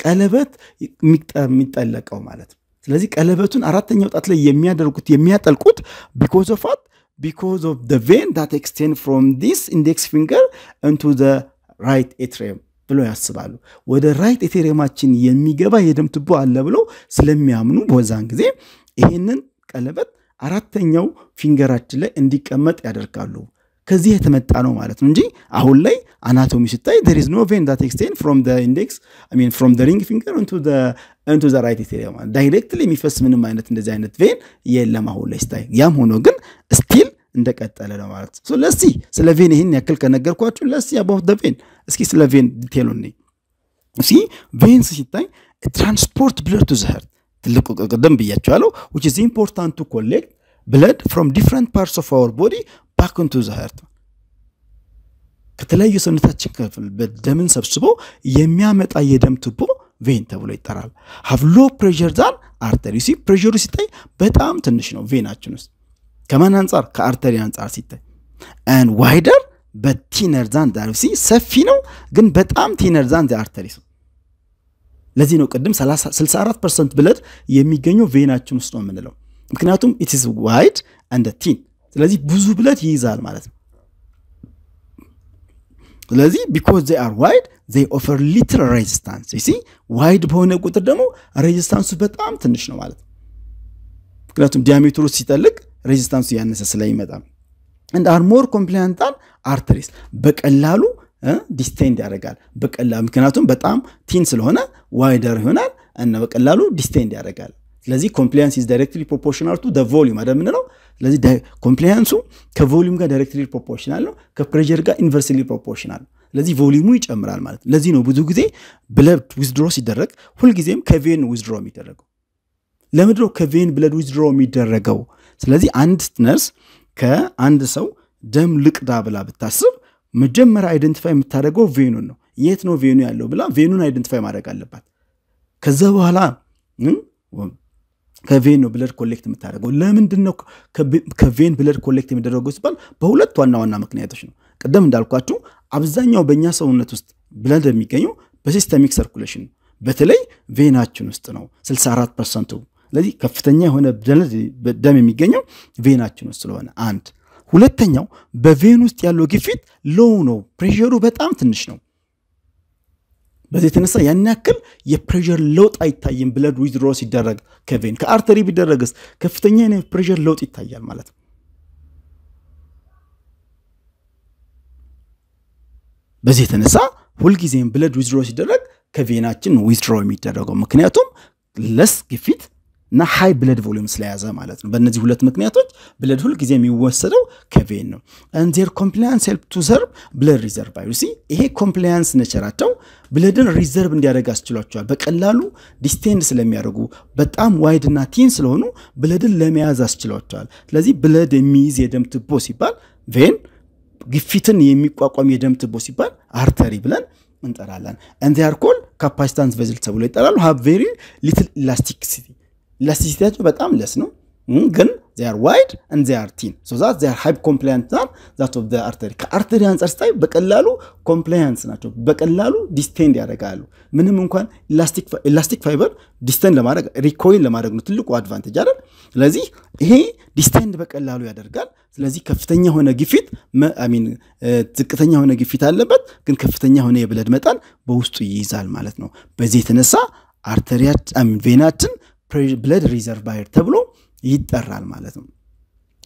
ቀለበት የሚጠለቀው ማለት ነው። ስለዚህ ቀለበቱን አራተኛው ጣት ላይ የሚያደርጉት የሚያጠልቁት ቢኮዝ ኦፍ ዋት ቢኮዝ ኦፍ ደ ቬን ዳት ኤክስቴንድ ፍሮም ዲስ ኢንዴክስ ፊንገር እንቱ ደ ራይት ኤትሪየም ብለው ያስባሉ። ወደ ራይት ኤቴሪየማችን የሚገባ የደም አለ ብለው ስለሚያምኑ በዛን ጊዜ ይህንን ቀለበት አራተኛው ፊንገራችን ላይ እንዲቀመጥ ያደርጋሉ። ከዚህ የተመጣ ነው ማለት ነው እንጂ አሁን ላይ አናቶሚ ሲታይ ዴር ኢዝ ኖ ቬን ዳት ኤክስቴንድ ፍሮም ዘ ኢንዴክስ አይ ሚን ፍሮም ዘ ሪንግ ፊንገር ኢንቱ ዘ ራይት ዳይሬክትሊ የሚፈስ ምንም አይነት እንደዚህ አይነት ቬን የለም አሁን ላይ ስታይ። ያም ሆኖ ግን ስቲል እንደቀጠለ ነው ማለት ነው። ለስቲ ስለ ቬን ይህን ያክል ከነገርኳችሁ ለስቲ አባውት ደ ቬን እስኪ ስለ ቬን ዲቴሉ ነኝ እስኪ ቬንስ ሲታይ ትራንስፖርት ብለድ ቱ ዘህር ትልቁ ቅድም ብያቸዋለሁ ዊች ኢዝ ኢምፖርታንት ቱ ኮሌክት ብለድ ፍሮም ዲፍረንት ፓርትስ ኦፍ አወር ቦዲ ባክ ኢንቱ ዘ ሀርት ከተለያዩ ሰውነታችን ክፍል በደምን ሰብስቦ የሚያመጣ የደም ቱቦ ቬን ተብሎ ይጠራል። ሀቭ ሎ ፕሬር ዛን አርተሪ ሲ ፕሬሩ ሲታይ በጣም ትንሽ ነው ቬናችን ውስጥ ከማን አንጻር? ከአርተሪ አንጻር ሲታይ ን ዋይደር በቲነር ዛን ዳርሲ ሰፊ ነው፣ ግን በጣም ቲነር ዛን አርተሪስ ነው። ለዚህ ነው ቅድም 64 ፐርሰንት ብለድ የሚገኘው ቬናችን ውስጥ ነው የምንለው፣ ምክንያቱም ኢዝ ዋይድ አንድ ቲን፣ ስለዚህ ብዙ ብለድ ይይዛል ማለት ነው። ስለዚህ ቢኮዝ ዘይ አር ዋይድ ዘይ ኦፈር ሊትል ሬዚስታንስ ሲ ዋይድ በሆነ ቁጥር ደግሞ ሬዚስታንሱ በጣም ትንሽ ነው ማለት ነው። ምክንያቱም ዲያሜትሩ ሲጠልቅ ሬዚስታንሱ ያነሰ ስለይመጣ እንደ አር ሞር ኮምፕላንታን አርተሪስ በቀላሉ ዲስቴንድ ያደርጋል። በቀላሉ ምክንያቱም በጣም ቲን ስለሆነ ዋይደር ይሆናል እና በቀላሉ ዲስቴንድ ያደርጋል። ስለዚህ ኮምፕሊያንስ ኢዝ ዳይሬክትሊ ፕሮፖርሽናል ቱ ደ ቮሊዩም አደ ምንለው። ስለዚህ ኮምፕሊያንሱ ከቮሊዩም ጋር ዳይሬክትሊ ፕሮፖርሽናል ነው፣ ከፕሬር ጋር ኢንቨርስሊ ፕሮፖርሽናል ለዚህ ቮሊሙ ይጨምራል ማለት ነው። ለዚህ ነው ብዙ ጊዜ ብለድ ዊዝድሮ ሲደረግ ሁልጊዜም ከቬን ዊዝድሮ የሚደረገው። ለምድሮ ከቬን ብለድ ዊዝድሮ የሚደረገው ስለዚህ አንድ ነርስ ከአንድ ሰው ደም ልቅዳ ብላ ብታስብ መጀመሪያ አይደንቲፋይ የምታደርገው ቬኑን ነው። የት ነው ቬኑ ያለው ብላ ቬኑን አይደንቲፋይ ማድረግ አለባት። ከዛ በኋላ ከቬን ነው ብለድ ኮሌክት የምታደርገው። ለምንድን ነው ከቬን ብለድ ኮሌክት የሚደረገው ሲባል በሁለት ዋና ዋና ምክንያቶች ነው። ቅደም እንዳልኳችሁ አብዛኛው በእኛ ሰውነት ውስጥ ብለድ የሚገኘው በሲስተሚክ ሰርኩሌሽን ነው። በተለይ ቬናችን ውስጥ ነው 64 ፐርሰንቱ ስለዚህ ከፍተኛ የሆነ ደም የሚገኘው ቬናችን ውስጥ ስለሆነ አንድ። ሁለተኛው በቬን ውስጥ ያለው ግፊት ሎው ነው፣ ፕሬሩ በጣም ትንሽ ነው። በዚህ የተነሳ ያን ያክል የፕሬር ለውጥ አይታይም። ብለድ ዊዝድሮ ሲደረግ ከቬን ከአርተሪ ቢደረግስ ከፍተኛ ፕሬር ለውጥ ይታያል ማለት ነው። በዚህ የተነሳ ሁልጊዜም ብለድ ዊዝድሮ ሲደረግ ከቬናችን ዊዝድሮ የሚደረገው ምክንያቱም ለስ ግፊት እና ሃይ ብለድ ቮሊም ስለያዘ ማለት ነው። በእነዚህ ሁለት ምክንያቶች ብለድ ሁል ጊዜ የሚወሰደው ከቬን ነው። እንዜር ኮምፕላያንስ ሄልፕ ቱ ዘርቭ ብለድ ሪዘርቭ ሲ ይሄ ኮምፕላያንስ ነቸራቸው ብለድን ሪዘርቭ እንዲያደርግ አስችሏቸዋል። በቀላሉ ዲስቴንድ ስለሚያደርጉ በጣም ዋይድ እና ቲን ስለሆኑ ብለድን ለመያዝ አስችሏቸዋል። ስለዚህ ብለድ የሚይዝ የደም ትቦ ሲባል ቬን፣ ግፊትን የሚቋቋም የደም ትቦ ሲባል አርተሪ ብለን እንጠራለን። እንዚያርኮል ካፓሲታንስ ቬዝል ተብሎ ይጠራሉ። ሃብ ቬሪ ሊትል ኢላስቲክሲቲ ለሲሲቲያቸው በጣም ለስ ነው ግን ዚር ዋይድ እንድ ዚር ቲን ሶ ዛት ዚር ሃይፕ ኮምፕላያንት ናት ዛት ኦፍ አርተሪ ከአርተሪ አንጻር ስታይ በቀላሉ ኮምፕላያንስ ናቸው። በቀላሉ ዲስቴንድ ያደርጋሉ። ምንም እንኳን ኢላስቲክ ፋይበር ዲስቴንድ ለማድረግ ሪኮይል ለማድረግ ነው ትልቁ አድቫንቴጅ አይደል? ስለዚህ ይሄ ዲስቴንድ በቀላሉ ያደርጋል። ስለዚህ ከፍተኛ የሆነ ግፊት ሚን ዝቅተኛ የሆነ ግፊት አለበት፣ ግን ከፍተኛ የሆነ የብለድ መጠን በውስጡ ይይዛል ማለት ነው። በዚህ የተነሳ አርተሪያችን ቬናችን ብለድ ሪዘርቫየር ተብሎ ይጠራል ማለት ነው።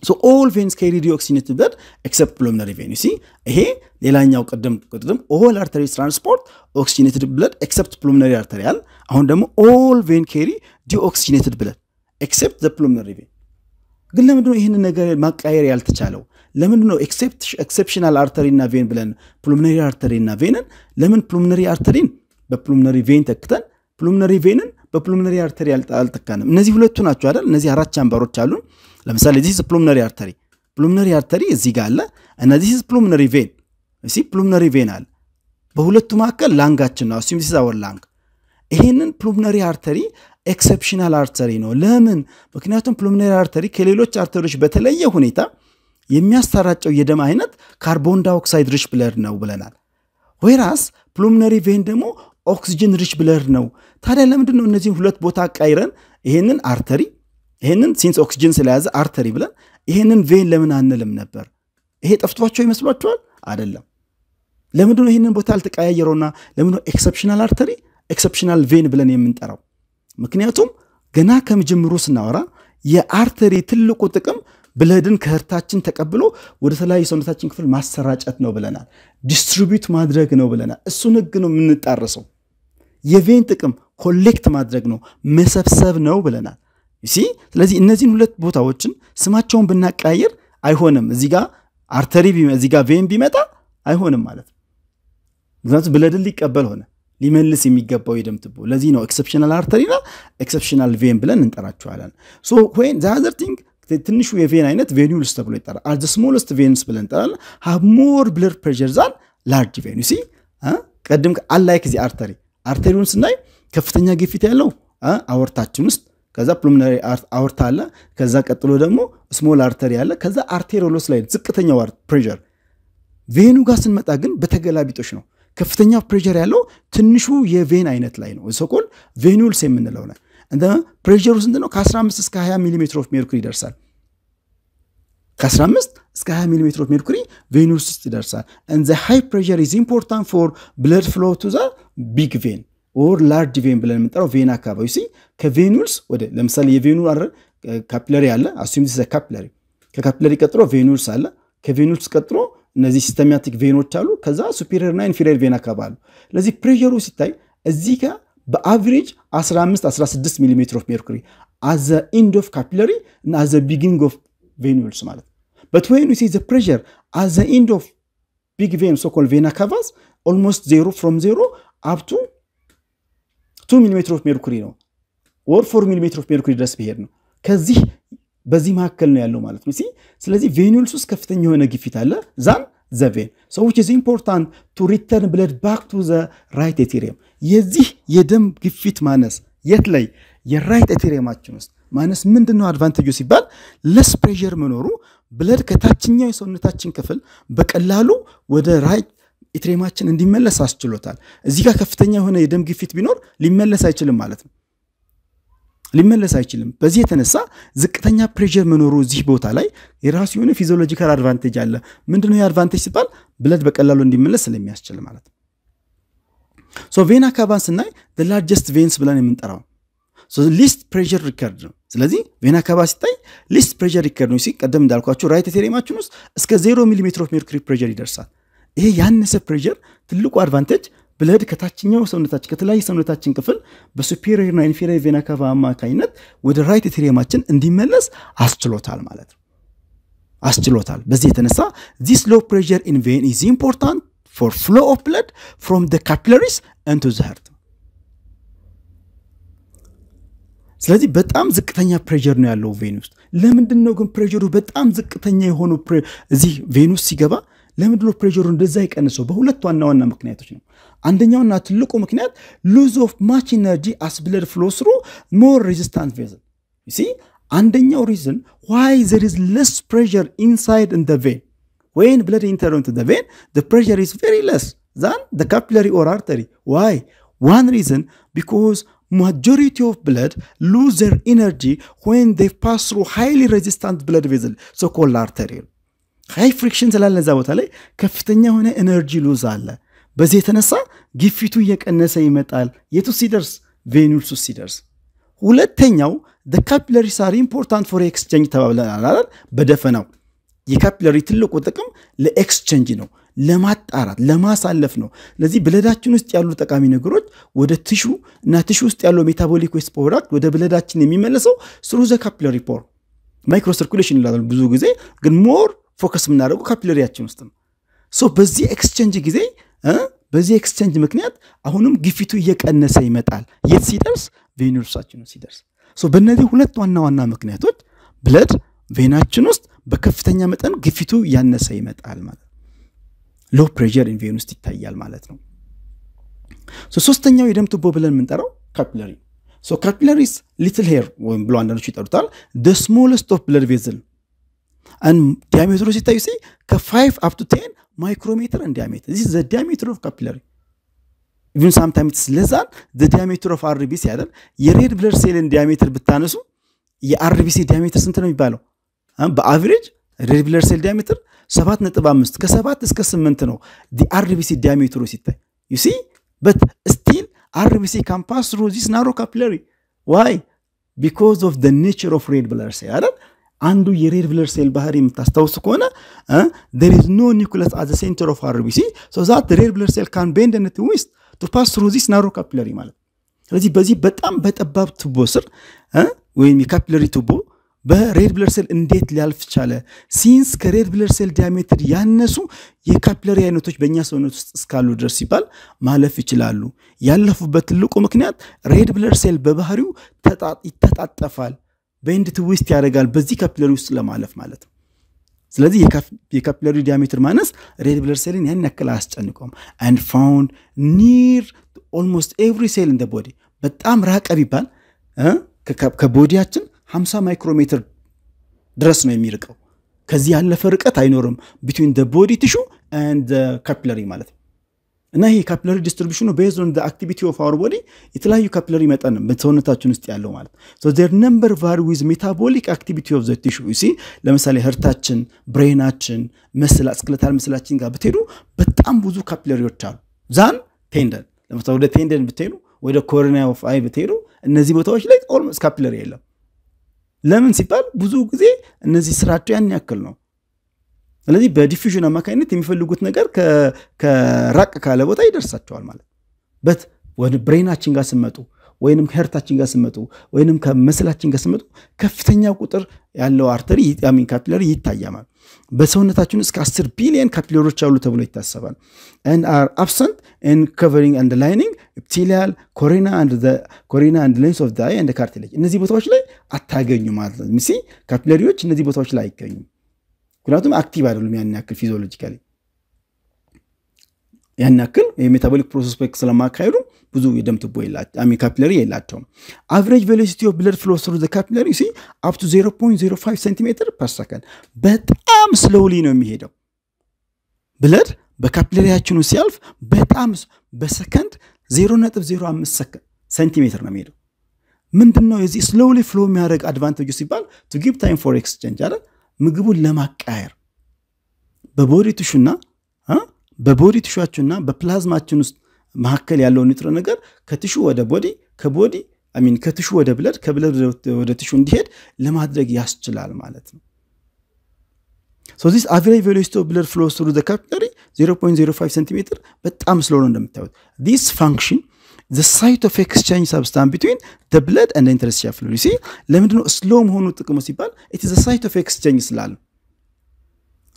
ሶ ኦል ቬንስ ካሪ ዲኦክሲኔትድ ብለድ ኤክሰፕት ፕሎሚነሪ ቬን ሲ ይሄ ሌላኛው ቅድም ቅድም ኦል አርተሪ ትራንስፖርት ኦክሲኔትድ ብለድ ኤክሰፕት ፕሎሚነሪ አርተሪያል። አሁን ደግሞ ኦል ቬን ካሪ ዲኦክሲኔትድ ብለድ ኤክሰፕት ዘ ፕሎሚነሪ ቬን። ግን ለምንድነው ይህንን ነገር ማቃየር ያልተቻለው? ለምንድነው ኤክሰፕሽናል አርተሪ እና ቬን ብለን ፕሉሚነሪ አርተሪ እና ቬንን ለምን ፕሉሚነሪ አርተሪን በፕሉሚነሪ ቬን ተክተን ፕሉምነሪ ቬንን በፕሉምነሪ አርተሪ አልጠካንም። እነዚህ ሁለቱ ናቸው አይደል? እነዚህ አራት ቻምበሮች አሉ። ለምሳሌ ዚስ ፕሉምነሪ አርተሪ ፕሉምነሪ አርተሪ እዚህ ጋር አለ እና ዚስ ፕሉምነሪ ቬን እሲ ፕሉምነሪ ቬን አለ። በሁለቱ መካከል ላንጋችን ነው። እሱም ሲሳወር ላንግ ይሄንን ፕሉምነሪ አርተሪ ኤክሰፕሽናል አርተሪ ነው። ለምን? ምክንያቱም ፕሉምነሪ አርተሪ ከሌሎች አርተሪዎች በተለየ ሁኔታ የሚያሰራጨው የደም አይነት ካርቦን ዳይኦክሳይድ ሪች ብለድ ነው ብለናል። ወይራስ ፕሉምነሪ ቬን ደግሞ ኦክስጅን ሪች ብለር ነው። ታዲያ ለምንድን ነው እነዚህን ሁለት ቦታ ቀይረን ይሄንን አርተሪ ይሄንን ሲንስ ኦክስጅን ስለያዘ አርተሪ ብለን ይሄንን ቬን ለምን አንልም ነበር? ይሄ ጠፍቷቸው ይመስሏቸዋል? አይደለም። ለምንድነው ይህንን ቦታ አልተቀያየረውና ለምንድነው ኤክሰፕሽናል አርተሪ ኤክሰፕሽናል ቬን ብለን የምንጠራው? ምክንያቱም ገና ከምጀምሩ ስናወራ የአርተሪ ትልቁ ጥቅም ብለድን ከህርታችን ተቀብሎ ወደ ተለያዩ ሰውነታችን ክፍል ማሰራጨት ነው ብለናል። ዲስትሪቢዩት ማድረግ ነው ብለናል። እሱን ህግ ነው የምንጣረሰው። የቬን ጥቅም ኮሌክት ማድረግ ነው መሰብሰብ ነው ብለናል ሲ ስለዚህ እነዚህን ሁለት ቦታዎችን ስማቸውን ብናቀያየር አይሆንም እዚህ ጋ አርተሪ እዚህ ጋ ቬን ቢመጣ አይሆንም ማለት ነው ምክንያቱም ብለድን ሊቀበል ሆነ ሊመልስ የሚገባው የደም ትቦ ለዚህ ነው ኤክሰፕሽናል አርተሪና ኤክሰፕሽናል ቬን ብለን እንጠራቸዋለን ሶ ወይን ዛዘር ቲንግ ትንሹ የቬን አይነት ቬኒውልስ ተብሎ ይጠራል አር ስሞለስት ቬንስ ብለን እንጠራለን ሃብ ሞር ብለድ ፕሬር ዛን ላርጅ ቬን ሲ ቀድም አላይክ ዚ አርተሪ አርቴሪውን ስናይ ከፍተኛ ግፊት ያለው አወርታችን ውስጥ ከዛ ፕሉሚናሪ አወርታ አለ። ከዛ ቀጥሎ ደግሞ ስሞል አርተሪ አለ። ከዛ አርቴሪሎስ ላይ ዝቅተኛው ፕሬር። ቬኑ ጋር ስንመጣ ግን በተገላቢጦች ነው። ከፍተኛ ፕሬር ያለው ትንሹ የቬን አይነት ላይ ነው፣ ሰኮል ቬኑልስ የምንለው ነ ፕሬሩ ስንት ነው? ከ15 እስከ 20 ሚሜ ኦፍ ሜርኩሪ ይደርሳል። ከ15 እስከ 20 ሚሊ ሜትሮ ሜርኩሪ ቬኑስ ውስጥ ይደርሳል። እንዘ ሃይ ፕሬር ኢዝ ኢምፖርታንት ፎር ብለድ ፍሎ ቱ ዘ ቢግ ቬን ኦር ላርጅ ቬን ብለን የምንጠራው ቬን አካባቢ ሲ ከቬኑልስ ወደ ለምሳሌ የቬኑ ካፕለሪ አለ አሱም ዲስ ካፕለሪ ከካፕለሪ ቀጥሎ ቬኑልስ አለ ከቬኑልስ ቀጥሎ እነዚህ ሲስተሚያቲክ ቬኖች አሉ። ከዛ ሱፔሪየር እና ኢንፌሪየር ቬን አካባቢ አሉ። ስለዚህ ፕሬሩ ሲታይ እዚህ ጋር በአቨሬጅ 15 16 ሚሜ ኦፍ ሜርኩሪ አዘ ኢንድ ኦፍ ካፒለሪ እና አዘ ቢጊኒንግ ኦፍ ቬኒልስ ማለት but when we see the pressure at the end of big vein so called vena cavas almost zero from zero up to 2 ኦፍ ሜርኩሪ ነው ወር 4 ሚሜትር ኦፍ ሜርኩሪ ድረስ ብሄድ ነው ከዚህ በዚህ መካከል ነው ያለው ማለት ነው ስለዚህ ቬኒልስ ውስጥ ከፍተኛ የሆነ ግፊት አለ ዛን ዘ ቬን ሶ ኢምፖርታንት ቱ ሪተርን ብለድ ባክ ቱ ዘ ራይት ኤቴሪየም የዚህ የደም ግፊት ማነስ የት ላይ የራይት ኤቴሪየማችን ውስጥ ማይነስ ምንድን ነው አድቫንቴጁ ሲባል ለስ ፕሬር መኖሩ ብለድ ከታችኛው የሰውነታችን ክፍል በቀላሉ ወደ ራይ ኢትሬማችን እንዲመለስ አስችሎታል። እዚህ ጋር ከፍተኛ የሆነ የደም ግፊት ቢኖር ሊመለስ አይችልም ማለት ነው። ሊመለስ አይችልም። በዚህ የተነሳ ዝቅተኛ ፕሬር መኖሩ እዚህ ቦታ ላይ የራሱ የሆነ ፊዚዮሎጂካል አድቫንቴጅ አለ። ምንድነው የአድቫንቴጅ ሲባል ብለድ በቀላሉ እንዲመለስ ስለሚያስችል ማለት ነው። ቬና ካቫን ስናይ ላርጀስት ቬንስ ብለን የምንጠራው ሊስት ፕሬር ሪከርድ ነው። ስለዚህ ቬና ካቫ ሲታይ ሊስት ፕሬር ሪከርድ ነው ቀደም እንዳልኳቸው ራይት ቴሬማችን ውስጥ እስከ ዜሮ ሚሊሜትር ኦፍ ሜርኩሪ ፕሬር ይደርሳል። ይሄ ያነሰ ፕሬር ትልቁ አድቫንቴጅ ብለድ ከታችኛው ሰውነታችን ከተለያየ ሰውነታችን ክፍል በሱፔሪየርና ኢንፌሪየር ቬና ካቫ አማካኝነት ወደ ራይት ቴሬማችን እንዲመለስ አስችሎታል ማለት ነው አስችሎታል። በዚህ የተነሳ ዚስ ሎ ፕሬር ኢን ቬን ኢዝ ኢምፖርታንት ፎር ፍሎ ኦፍ ብለድ ፍሮም ደ እንቱ ዘ ስለዚህ በጣም ዝቅተኛ ፕሬዠር ነው ያለው ቬኑስ። ለምንድን ነው ግን ፕሬዠሩ በጣም ዝቅተኛ የሆነው? እዚህ ቬኑስ ሲገባ ለምንድን ነው ፕሬዠሩ እንደዛ ይቀንሰው? በሁለት ዋና ዋና ምክንያቶች ነው። አንደኛውና ትልቁ ምክንያት ሉዝ ኦፍ ማች ኢነርጂ አስ ብለድ ፍሎ ስሩ ሞር ሬዚስታንት ቬዝል ሲ አንደኛው ሪዝን ዋይ ዘር ኢዝ ለስ ፕሬዠር ኢንሳይድ ኢን ቬን ወይን ብለድ ኢንተር ኢንቱ ደ ቬን ደ ፕሬዠር ኢዝ ቬሪ ለስ ዛን ደ ካፒላሪ ኦር አርተሪ ዋይ ዋን ሪዝን ቢኮዝ majority of blood lose their energy when they pass through highly resistant blood vessel so called ሃይ ፍሪክሽን ስላለ እዛ ቦታ ላይ ከፍተኛ የሆነ ኤነርጂ ሉዝ አለ። በዚህ የተነሳ ግፊቱ እየቀነሰ ይመጣል። የቱ ሲደርስ ቬኑልሱ ሲደርስ። ሁለተኛው ደ ካፒለሪስ አር ኢምፖርታንት ፎር ኤክስቼንጅ ተባብለናል አይደል? በደፈናው የካፒለሪ ትልቁ ጥቅም ለኤክስቼንጅ ነው። ለማጣራት ለማሳለፍ ነው። ስለዚህ ብለዳችን ውስጥ ያሉ ጠቃሚ ነገሮች ወደ ትሹ እና ትሹ ውስጥ ያለው ሜታቦሊክ ዌስት ፕሮዳክት ወደ ብለዳችን የሚመለሰው ስሩ ዘ ካፒለሪ ፖር ማይክሮ ሰርኩሌሽን ይላል ብዙ ጊዜ፣ ግን ሞር ፎከስ የምናደርገው ካፒለሪያችን ውስጥ ነው። ሶ በዚህ ኤክስቼንጅ ጊዜ በዚህ ኤክስቼንጅ ምክንያት አሁንም ግፊቱ እየቀነሰ ይመጣል። የት ሲደርስ? ቬን ውስጣችን ሲደርስ። ሶ በእነዚህ ሁለት ዋና ዋና ምክንያቶች ብለድ ቬናችን ውስጥ በከፍተኛ መጠን ግፊቱ እያነሰ ይመጣል ማለት ነው። ሎ ፕሬር ኢንቬን ውስጥ ይታያል ማለት ነው። ሶስተኛው የደም ቱቦ ብለን የምንጠራው ካፒለሪ ካፒላሪስ ሊትል ሄር ወይም ብሎ አንዳንዶች ይጠሩታል ደ ስሞለስት ኦፍ ብለድ ቬዝል ዲያሜትሮ ሲታዩ ሲ ከፋይቭ አፕ ቱ ቴን ማይክሮሜትር እን ዲያሜትር ዚስ ዘ ዲያሜትር ኦፍ ካፒላሪ ኢቭን ሳምታይም ኢትስ ለዛን ዘ ዲያሜትር ኦፍ አርቢሲ አይደል የሬድ ብለድ ሴልን ዲያሜትር ብታነሱ የአርቢሲ ዲያሜትር ስንት ነው የሚባለው በአቨሬጅ ሬድ ብለድ ሴል ዲያሜትር ሰባት ነጥብ አምስት ከሰባት እስከ ስምንት ነው አርቢሲ ዲያሜትሩ ሲታይ ዩሲ በት ስቲል አርቢሲ ካምፓስ ፓስ ናሮ ካፕለሪ ዋይ ቢኮዝ ኦፍ ደ ኔቸር ኦፍ ሬድ ብለር ሴል አይደል አንዱ የሬድ ብለር ሴል ባህሪ የምታስታውስ ከሆነ ዴር ኢዝ ኖ ኒኩለስ አት ሴንተር ኦፍ አርቢሲ ሶ ዛት ሬድ ብለር ሴል ካን ቤንድ ነት ዊስት ቱ ፓስ ሩ ናሮ ካፕለሪ ማለት ስለዚህ በዚህ በጣም በጠባብ ቱቦ ስር ወይም የካፕለሪ ቱቦ በሬድ ብለድ ሴል እንዴት ሊያልፍ ቻለ? ሲንስ ከሬድ ብለድ ሴል ዲያሜትር ያነሱ የካፕለሪ አይነቶች በእኛ ሰውነት ውስጥ እስካሉ ድረስ ሲባል ማለፍ ይችላሉ። ያለፉበት ትልቁ ምክንያት ሬድ ብለድ ሴል በባህሪው ይተጣጠፋል፣ በንድ ትዊስት ያደርጋል፣ በዚህ ካፕለሪ ውስጥ ለማለፍ ማለት ነው። ስለዚህ የካፕለሪ ዲያሜትር ማነስ ሬድ ብለድ ሴልን ያን ያክል አያስጨንቀውም። አንድ ፋውንድ ኒር ኦልሞስት ኤቭሪ ሴል እንደ ቦዲ በጣም ራቀ ቢባል ከቦዲያችን 50 ማይክሮሜትር ድረስ ነው የሚርቀው። ከዚህ ያለፈ ርቀት አይኖርም። ቢትዊን ደ ቦዲ ቲሹ ንድ ካፒለሪ ማለት ነው። እና ይሄ ካፒለሪ ዲስትሪቢሽኑ ቤዝድ ኦን አክቲቪቲ ኦፍ አወር ቦዲ የተለያዩ ካፒለሪ መጠን በሰውነታችን ውስጥ ያለው ማለት ነው። ዜር ነምበር ቫሪ ዊዝ ሜታቦሊክ አክቲቪቲ ኦፍ ዘ ቲሹ ሲ ለምሳሌ ህርታችን፣ ብሬናችን፣ መስላ ስክለታል መስላችን ጋር ብትሄዱ በጣም ብዙ ካፒለሪዎች አሉ። ዛን ቴንደን ለምሳሌ ወደ ቴንደን ብትሄዱ ወደ ኮሮኒያ ኦፍ አይ ብትሄዱ እነዚህ ቦታዎች ላይ ኦልሞስት ካፒለሪ የለም። ለምን ሲባል ብዙ ጊዜ እነዚህ ስራቸው ያን ያክል ነው። ስለዚህ በዲፊዥን አማካኝነት የሚፈልጉት ነገር ከራቅ ካለ ቦታ ይደርሳቸዋል ማለት በት ብሬናችን ጋር ስመጡ ወይንም ከህርታችን ጋር ስመጡ ወይንም ከመስላችን ጋር ስመጡ ከፍተኛ ቁጥር ያለው አርተሪ ካፒላሪ ይታያማል። በሰውነታችን እስከ 10 ቢሊዮን ካፒለሮች አሉ ተብሎ ይታሰባል ን አር አብሰንት ን ኮቨሪንግ አንድ ላይኒንግ ኤፕቲሊያል ኮሪና አንድ ሌንስ ኦፍ ዳይ አንድ ካርቲሌጅ እነዚህ ቦታዎች ላይ አታገኙ ማለት ነው ሚሲ ካፒለሪዎች እነዚህ ቦታዎች ላይ አይገኙም ምክንያቱም አክቲቭ አይደሉም ያን ያክል ፊዚዮሎጂካሊ ያን ያክል የሜታቦሊክ ፕሮሰስ ስለማካሄዱ ብዙ የደም ትቦ የላቸውም፣ ካፒለሪ የላቸውም። አቨሬጅ ቬሎሲቲ ኦፍ ብለድ ፍሎ ስሩ ዘ ካፒለሪ ሲ አፕቱ 0.05 ሴንቲሜትር ፐር ሰከንድ በጣም ስለውሊ ነው የሚሄደው ብለድ በካፒለሪያችን ሲያልፍ በጣም በሰከንድ 0.05 ሴንቲሜትር ነው የሚሄደው። ምንድን ነው የዚህ ስሎውሊ ፍሎ የሚያደርግ አድቫንቴጁ ሲባል ቱ ጊቭ ታይም ፎር ኤክስቼንጅ አለ ምግቡን ለማቀያየር በቦዲ ቲሹና በቦዲ ቲሹችና በፕላዝማችን ውስጥ መካከል ያለው ንጥረ ነገር ከትሹ ወደ ቦዲ ከቦዲ ሚን ከትሹ ወደ ብለድ ከብለድ ወደ ትሹ እንዲሄድ ለማድረግ ያስችላል ማለት ነው። ሶ ዚስ አቨሬጅ ቬሎሲቲ ኦፍ ብለድ ፍሎ ስሩ ዘ ካፒላሪ 0.05 ሴንቲሜትር በጣም ስለሆነ እንደምታዩት። ዲስ ፋንክሽን ዘ ሳይት ኦፍ ኤክስቼንጅ ሳብስታን ቢትዊን ደ ብለድ ኤንድ ኢንተርስቲሻል ፍሉይድ ሲ ለምንድነው ስሎ መሆኑ ጥቅሙ ሲባል ኢት ዘ ሳይት ኦፍ ኤክስቼንጅ ስላለ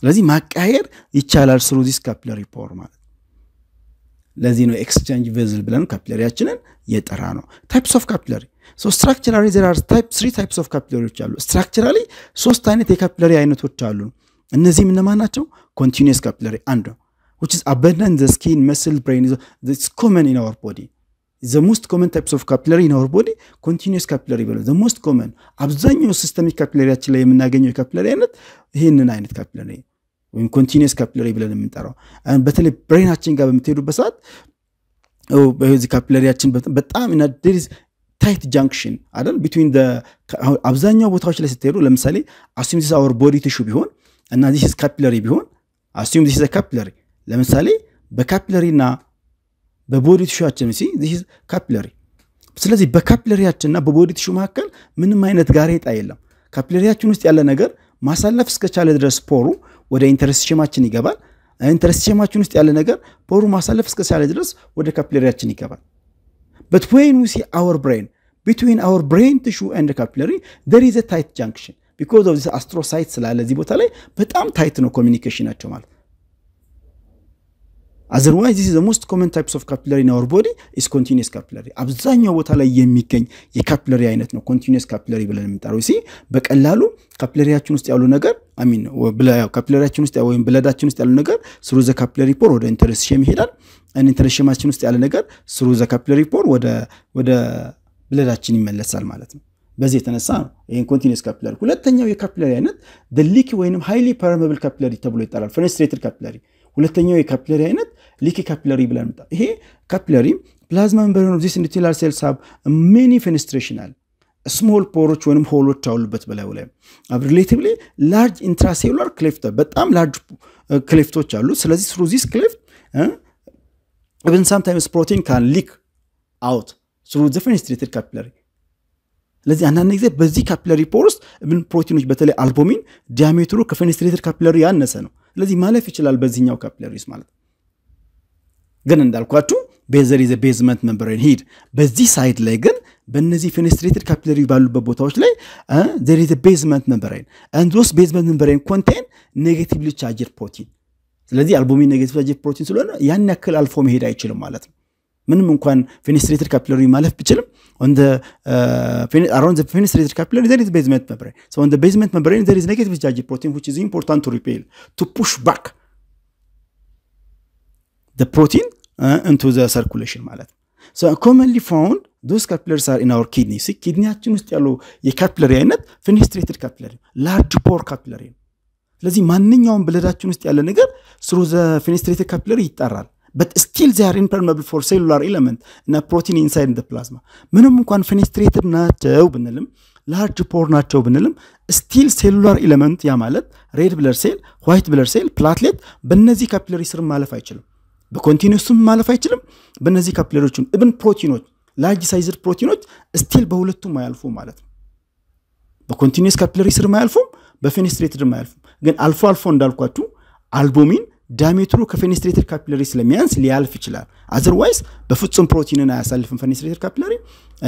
ስለዚህ ማቀያየር ይቻላል ስሩ ዚስ ካፒላሪ ፖር ማለት ነው። ለዚህ ነው ኤክስቼንጅ ቬዝል ብለን ካፒላሪያችንን የጠራ ነው። ታይፕስ ኦፍ ካፒላሪ ሶ ስትራክቸራሊ ዘር ስሪ ታይፕስ ኦፍ ካፒላሪዎች አሉ። ስትራክቸራሊ ሶስት አይነት የካፒላሪ አይነቶች አሉ። እነዚህም እነማን ናቸው? ኮንቲኒስ ካፒላሪ አንዱ ነው which is abundant in the skin, muscle, brain. It's common in our body. The most common types of capillary in our body, continuous capillary ብለው the most አብዛኛው ሲስተሚክ ካፒላሪያችን ላይ የምናገኘው የካፒላሪ አይነት ይህንን አይነት ካፒለሪ ወይም ኮንቲኒስ ካፒለሪ ብለን የምንጠራው በተለይ ብሬናችን ጋር በምትሄዱበት ሰዓት በዚህ ካፒለሪያችን በጣም ታይት ጃንክሽን አይደል ቢትዊን አብዛኛው ቦታዎች ላይ ስትሄዱ ለምሳሌ አሱም ዚስ አወር ቦዲ ቲሹ ቢሆን እና ዚስ ካፒለሪ ቢሆን አሱም ዚስ ካፒለሪ ለምሳሌ በካፒለሪ እና በቦዲ ቲሹችን ሲ ዚስ ካፒለሪ ስለዚህ በካፕለሪያችንና በቦዲ ቲሹ መካከል ምንም አይነት ጋሬጣ የለም ካፕለሪያችን ውስጥ ያለ ነገር ማሳለፍ እስከቻለ ድረስ ፖሩ ወደ ኢንተረስት ሼማችን ይገባል። ኢንተረስት ሼማችን ውስጥ ያለ ነገር በሩ ማሳለፍ እስከቻለ ድረስ ወደ ካፒለሪያችን ይገባል። በት ወይን ሲ አወር ብሬን ቢትዊን አወር ብሬን ትሹ ኤንድ ካፒለሪ ደር ዘ ታይት ጃንክሽን ቢኮዝ ኦፍ አስትሮሳይት ስላለ እዚህ ቦታ ላይ በጣም ታይት ነው ኮሚኒኬሽናቸው ማለት አዘርዋይዝ ዚስ ሞስት ኮመን ታይፕስ ኦፍ ካፒለሪ ኢን አወር ቦዲ ኢስ ኮንቲኒስ ካፒለሪ። አብዛኛው ቦታ ላይ የሚገኝ የካፒለሪ አይነት ነው ኮንቲኒስ ካፒለሪ ብለን የምንጠራው። ሲ በቀላሉ ካፒለሪያችን ውስጥ ያሉ ነገር አሚን ካፒለሪያችን ውስጥ ወይም ብለዳችን ውስጥ ያሉ ነገር ስሩ ዘ ካፒለሪ ፖር ወደ ኢንተረስ ሼም ይሄዳል። ኢንተረስ ሼማችን ውስጥ ያለ ነገር ስሩ ዘ ካፒለሪ ፖር ወደ ብለዳችን ይመለሳል ማለት ነው። በዚህ የተነሳ ነው ይህን ኮንቲኒስ ካፒለሪ። ሁለተኛው የካፒለሪ አይነት ሊኪ ወይም ሃይሊ ፐርመብል ካፒለሪ ተብሎ ይጠራል። ፍሬስትሬትድ ካፒለሪ ሁለተኛው የካፒለሪ አይነት ሊኪ ካፒላሪ ብለን ምጣ ይሄ ካፒላሪ ፕላዝማ ሜምብሬን ኦፍ ዚስ ኢንዶቴላር ሴልስ ሃቭ ሜኒ ፌኔስትሬሽን አለ ስሞል ፖሮች ወይም ሆሎች አሉበት በላዩ ላይ ሪሌቲቭሊ ላርጅ ኢንትራሴሉላር ክሌፍት በጣም ላርጅ ክሌፍቶች አሉ። ስለዚህ ስሩ ዚስ ክሌፍት ኢቨን ሳምታይምስ ፕሮቲን ካን ሊክ አውት ስሩ ዘ ፌኔስትሬትድ ካፒለሪ ስለዚህ አንዳንድ ጊዜ በዚህ ካፒላሪ ፖር ውስጥ ምን ፕሮቲኖች በተለይ አልቦሚን ዲያሜትሩ ከፌኔስትሬትድ ካፒላሪ ያነሰ ነው። ስለዚህ ማለፍ ይችላል በዚህኛው ካፒለሪ ውስጥ ማለት ነው። ግን እንዳልኳችሁ ቤዘር ዘ ቤዝመንት መንበሬን ሂድ በዚህ ሳይድ ላይ ግን በእነዚህ ፌኔስትሬትድ ካፒላሪ ባሉበት ቦታዎች ላይ ዘር ዘ ቤዝመንት መንበሬን ኤንድ ቤዝመንት መንበሬን ኮንቴን ኔጌቲቭሊ ቻርጅድ ፕሮቲን ስለዚህ አልቡሚን ኔጌቲቭ ቻርጅድ ፕሮቲን ስለሆነ ያን ያክል አልፎ መሄድ አይችልም ማለት ነው ምንም እንኳን ፌኔስትሬትድ ካፒላሪ ማለፍ ቢችልም አራውንድ ፌኔስትሬትድ ካፒላሪ ዘር ዘ ቤዝመንት መንበሬን ዘር ዘ ቤዝመንት መንበሬን ዘር ዘ ኔጌቲቭ ቻርጅድ ፕሮቲን ዊች ኢዝ ኢምፖርታንት ቱ ሪፔል ቱ ፑሽ ባክ the protein uh, into the circulation ማለት ነው። so commonly found those capillaries are in our kidney see ኪድኒያችን ውስጥ ያለው የካፒለሪ አይነት fenestrated capillary large pore capillary ነው። ስለዚህ ማንኛውም ብለዳችን ውስጥ ያለ ነገር ስሩ ዘ fenestrated capillary ይጠራል። but still they are impermeable for cellular element እና protein inside the plasma ምንም እንኳን fenestrated ናቸው ብንልም ላርጅ ፖር ናቸው ብንልም ስቲል ሴሉላር ኤሌመንት ያ ማለት ሬድ ብለር ሴል፣ ዋይት ብለር ሴል፣ ፕላትሌት በእነዚህ ካፒለሪ ስር ማለፍ አይችልም። በኮንቲኒስም ማለፍ አይችልም። በእነዚህ ካፕሌሮችም እብን ፕሮቲኖች ላጅ ሳይዝድ ፕሮቲኖች ስቲል በሁለቱም ማያልፉ ማለት ነው። በኮንቲኒስ ካፕለሪ ስር አያልፉም፣ በፌኔስትሬትድ አያልፉም። ግን አልፎ አልፎ እንዳልኳችሁ አልቦሚን ዳሜትሩ ከፌኔስትሬትድ ካፕለሪ ስለሚያንስ ሊያልፍ ይችላል። አዘርዋይስ በፍጹም ፕሮቲንን አያሳልፍም ፌኔስትሬትድ ካፕለሪ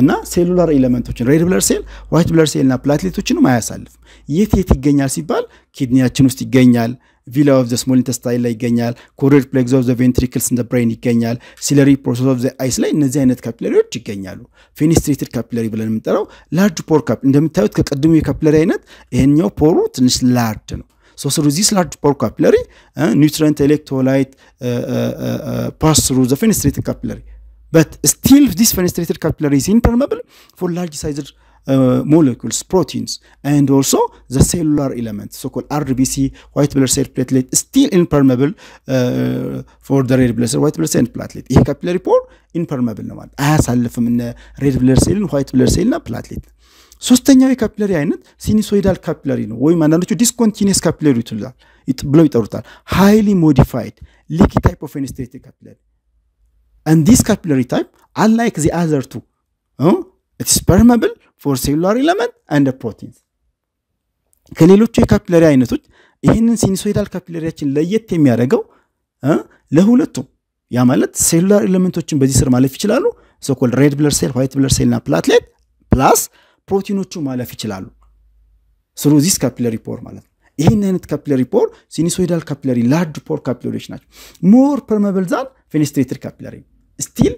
እና ሴሉላር ኤሌመንቶችን ሬድ ብለር ሴል፣ ዋይት ብለር ሴል እና ፕላትሌቶችንም አያሳልፍም። የት የት ይገኛል ሲባል ኪድኒያችን ውስጥ ይገኛል። ቪላ ኦፍ ዘ ስሞል ኢንተስታይን ላይ ይገኛል። ኮርድ ፕሌግዝ ኦፍ ዘ ቬንትሪክልስ እንደ ብሬን ይገኛል። ሲለሪ ፕሮሰስ ኦፍ ዘ አይስ ላይ እነዚህ አይነት ካፒለሪዎች ይገኛሉ። ፌኒስትሬትድ ካፒለሪ ብለን የምንጠራው ላርጅ ፖር ካፒ እንደምታዩት ከቅድሙ የካፒለሪ አይነት ይሄኛው ፖሩ ትንሽ ላርድ ነው። ሶ ስሩ ዚስ ላርጅ ፖር ካፒለሪ ኒውትረንት ኤሌክትሮላይት ፓስ ስሩ ዘ ፌኒስትሬትድ ካፒለሪ በት ስቲል ዲስ ፌኒስትሬትድ ካፒለሪ ኢዝ ኢምፐርመብል ፎር ላርጅ ሳይዝድ Uh, molecules, proteins, and also the cellular elements, so-called RBC, white blood cell platelet, still impermeable uh, for the red blood cell, white blood cell, and platelet. This capillary pore impermeable. No As I from the red blood cell, white blood cell, and platelet. Sustainable capillary ionet, sinusoidal capillary, no. We manage to discontinuous capillary to that. It blow it out. Highly modified, leaky type of anesthetic capillary. And this capillary type, unlike the other two, it's permeable, ፎር ሴሉላር ኢለመንት አንድ ፕሮቲንስ። ከሌሎቹ የካፒላሪ አይነቶች ይህንን ሲኒሶይዳል ካፒላሪያችን ለየት የሚያደርገው ለሁለቱም ያ ማለት ሴሉላር ኤሌመንቶችን በዚህ ስር ማለፍ ይችላሉ። ሶኮል ሬድ ብለር ሴል፣ ዋይት ብለር ሴል እና ፕላትሌት ፕላስ ፕሮቲኖቹ ማለፍ ይችላሉ። ስሩ ዚስ ካፒለሪ ፖር ማለት ነው። ይህን አይነት ካፒላሪ ፖር ሲኒሶይዳል ካፒላሪ ላርድ ፖር ካፒላሪዎች ናቸው። ሞር ፐርመብል ዛን ፌኔስትሬትድ ካፒላሪ ስቲል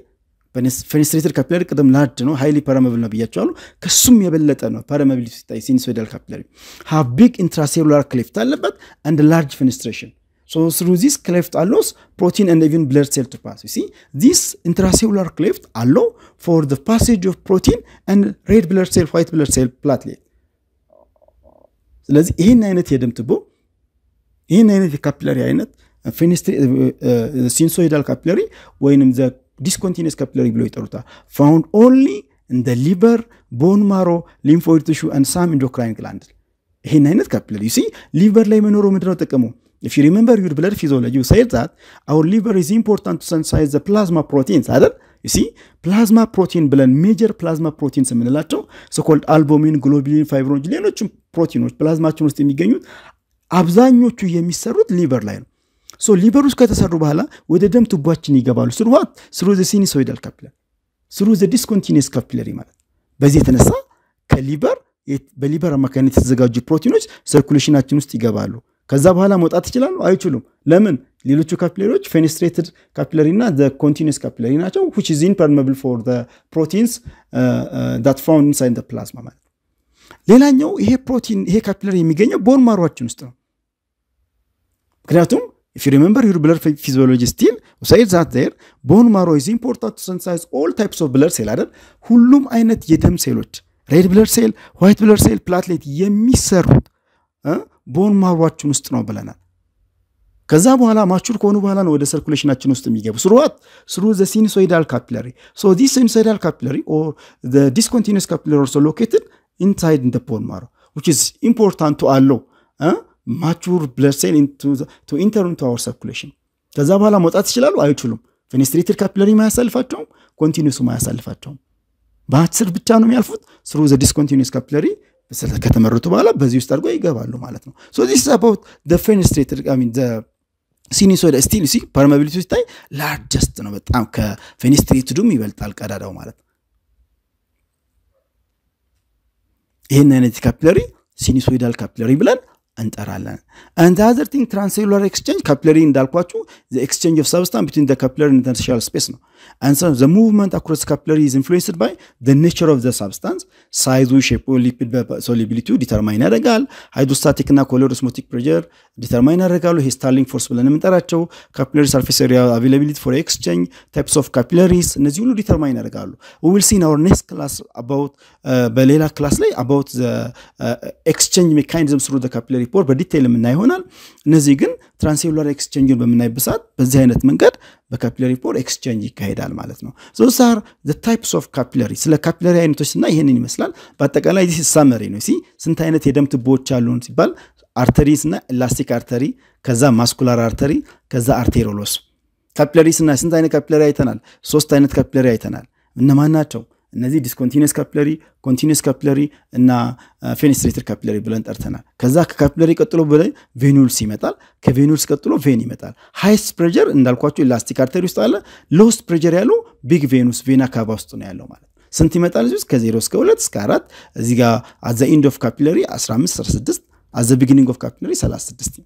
ፌኔስትሬትድ ካፕላሪ ቅድም ላርድ ነው ሀይሊ ፓራማብል ነው ብያቸዋሉ ከሱም የበለጠ ነው ፓራማብል ሲታይ ሲንስዌዳል ካፕላሪ ሃቭ ቢግ ኢንትራሴሉላር ክሊፍት አለበት አንድ ላርጅ ፌኔስትሬሽን ሶ ስሩ ዚስ ፕሮቲን ኤንድ ኢቭን ብለድ ሴል ቱ ፓስ ሲ ዚስ ኢንትራሴሉላር ክሊፍት አለው ፎር ዘ ፓሴጅ ኦፍ ፕሮቲን ኤንድ ሬድ ብለድ ሴል ዋይት ብለድ ሴል ፕላትሌት ስለዚህ ይህን አይነት የደም ትቦ ይህን አይነት የካፕላሪ አይነት ሲንሶይዳል ካፕላሪ ወይንም ዲስኮንቲኒስ ካፒላሪ ብሎ ይጠሩታል። ፋውንድ ኦንሊ እንደ ሊቨር፣ ቦን ማሮ፣ ሊምፎይድ ቲሹ አንድ ሳም ኢንዶክራይን ግላንድ። ይህን አይነት ካፒላሪ ሲ ሊቨር ላይ መኖሩ ምንድነው ጥቅሙ? ኢፍ ዩ ሪመምበር ዩር ብለድ ፊዚዮሎጂ ሴድ ዛት አውር ሊቨር ኢዝ ኢምፖርታንት ቱ ሰንሳይዝ ዘ ፕላዝማ ፕሮቲንስ አይደል ሲ ፕላዝማ ፕሮቲን ብለን ሜጀር ፕላዝማ ፕሮቲንስ የምንላቸው ሶኮልድ አልቦሚን፣ ግሎቢሊን፣ ፋይብሮንጅ ሌሎችም ፕሮቲኖች ፕላዝማችን ውስጥ የሚገኙት አብዛኞቹ የሚሰሩት ሊቨር ላይ ነው። ሶ ውስጥ ከተሰሩ በኋላ ወደ ደም ቱቧችን ይገባሉ። ስሩዋት ስሩ ዘ ሲኒሶይዳል ካፒለሪ ስሩ ዘ ዲስኮንቲኒስ ካፒለሪ ማለት በዚህ የተነሳ ከሊቨር በሊቨር አማካኝነት የተዘጋጁ ፕሮቲኖች ሰርኩሌሽናችን ውስጥ ይገባሉ። ከዛ በኋላ መውጣት ይችላሉ? አይችሉም። ለምን? ሌሎቹ ካፒለሪዎች ፌኔስትሬትድ ካፒለሪ እና ኮንቲኒስ ካፒለሪ ናቸው ዊች ኢዝ ኢምፐርመብል ፎር ፕሮቲንስ ዳት ፋውንድ ኢንሳይድ ፕላዝማ ማለት ነው። ሌላኛው ይሄ ፕሮቲን ይሄ ካፒለሪ የሚገኘው ቦን ማሯችን ውስጥ ነው። ምክንያቱም If you remember your blood physiology still, said that there, bone marrow is important to synthesize all types of blood cell አይደል? ሁሉም አይነት የደም ሴሎች ሬድ ብለድ ሴል፣ ዋይት ብለድ ሴል፣ ፕላትሌት የሚሰሩት ቦን ማሯችን ውስጥ ነው ብለናል። ከዛ በኋላ ማቹር ከሆኑ በኋላ ነው ወደ ሰርኩሌሽናችን ውስጥ የሚገቡ ስሩዋት ስሩ ዘ ሲንሶይዳል ካፒለሪ ሶ ዲስ ሲንሶይዳል ካፒለሪ ኦር ዘ ዲስኮንቲኒስ ካፒለሪ ኦልሶ ሎኬትድ ኢንሳይድ ዘ ቦን ማሮ ዊች ኢዝ ኢምፖርታንት አለው ማቹር ብለድ ሴል ቱ ኢንተር ኢንቱ አወር ሰርኩሌሽን። ከዛ በኋላ መውጣት ይችላሉ? አይችሉም። ፌኔስትሬትድ ካፒለሪም ማያሳልፋቸውም፣ ኮንቲኒሱም ማያሳልፋቸውም። በአስር ብቻ ነው የሚያልፉት። ስሩ ዘ ዲስኮንቲኒስ ካፒለሪ ከተመረቱ በኋላ በዚህ ውስጥ አድርጎ ይገባሉ ማለት ነው። ሶ ዚስ አባውት ዘ ፌኔስትሬትድ ሲኒሶይድ ስቲል ሲ ፐርማቢሊቲ ሲታይ ላርጀስት ነው በጣም ከፌኔስትሬትዱም ይበልጣል ቀዳዳው ማለት ነው። ይህን አይነት ካፒለሪ ሲኒሶይዳል ካፒለሪ ብለን እንጠራለን። And the other thing, transcellular exchange, capillary in Dalquachu, the exchange of substance between the capillary and the interstitial space. And so the movement across capillary is influenced by the nature of the substance, size, shape, lipid solubility, determine the gal, hydrostatic and color osmotic pressure, determine the gal, histaling force, elementary ratio, capillary surface area availability for exchange, types of capillaries, and you determine the gal. We will see in our next class about uh, Balela class, about the uh, exchange mechanisms through the capillary pore, but detail. የምናይ ይሆናል። እነዚህ ግን ትራንስሴሉላር ኤክስቼንጅን በምናይበት ሰዓት በዚህ አይነት መንገድ በካፒላሪ ፖር ኤክስቼንጅ ይካሄዳል ማለት ነው። ዞሳር ዘ ታይፕስ ኦፍ ካፒላሪ ስለ ካፒላሪ አይነቶች ስና ይህንን ይመስላል። በአጠቃላይ ዚህ ሳመሪ ነው። ስንት አይነት የደም ትቦዎች አሉን ሲባል አርተሪስ እና ኤላስቲክ አርተሪ፣ ከዛ ማስኩላር አርተሪ፣ ከዛ አርቴሮሎስ። ካፒለሪ ስና ስንት አይነት ካፒላሪ አይተናል? ሶስት አይነት ካፒላሪ አይተናል። እነማን ናቸው? እነዚህ ዲስኮንቲኒስ ካፕለሪ ኮንቲኒስ ካፕለሪ እና ፌኒስትሬትር ካፕለሪ ብለን ጠርተናል ከዛ ከካፕለሪ ቀጥሎ ብለን ቬኑልስ ይመጣል ከቬኑልስ ቀጥሎ ቬን ይመጣል ሃይስት ፕሬር እንዳልኳቸው ኢላስቲክ አርተሪ ውስጥ አለ ሎስት ፕሬር ያለው ቢግ ቬኑስ ቬና ካባ ውስጥ ነው ያለው ማለት ስንት ይመጣል እዚህ ውስጥ ከ0 እስከ 2 እስከ 4 እዚህ ጋር አዘ ኢንድ ኦፍ ካፕለሪ 15 16 አዘ ቢግኒንግ ኦፍ ካፕለሪ 36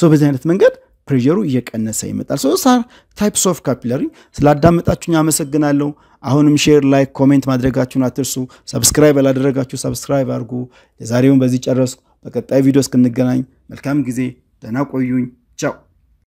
ሶ በዚህ አይነት መንገድ ፕሬሩ እየቀነሰ ይመጣል። ሶ ሳር ታይፕስ ኦፍ ካፒላሪ። ስላዳመጣችሁኝ አመሰግናለሁ። አሁንም ሼር፣ ላይክ፣ ኮሜንት ማድረጋችሁን አትርሱ። ሰብስክራይብ ያላደረጋችሁ ሰብስክራይብ አድርጉ። የዛሬውን በዚህ ጨረስኩ። በቀጣይ ቪዲዮ እስክንገናኝ መልካም ጊዜ፣ ደህና ቆዩኝ። ቻው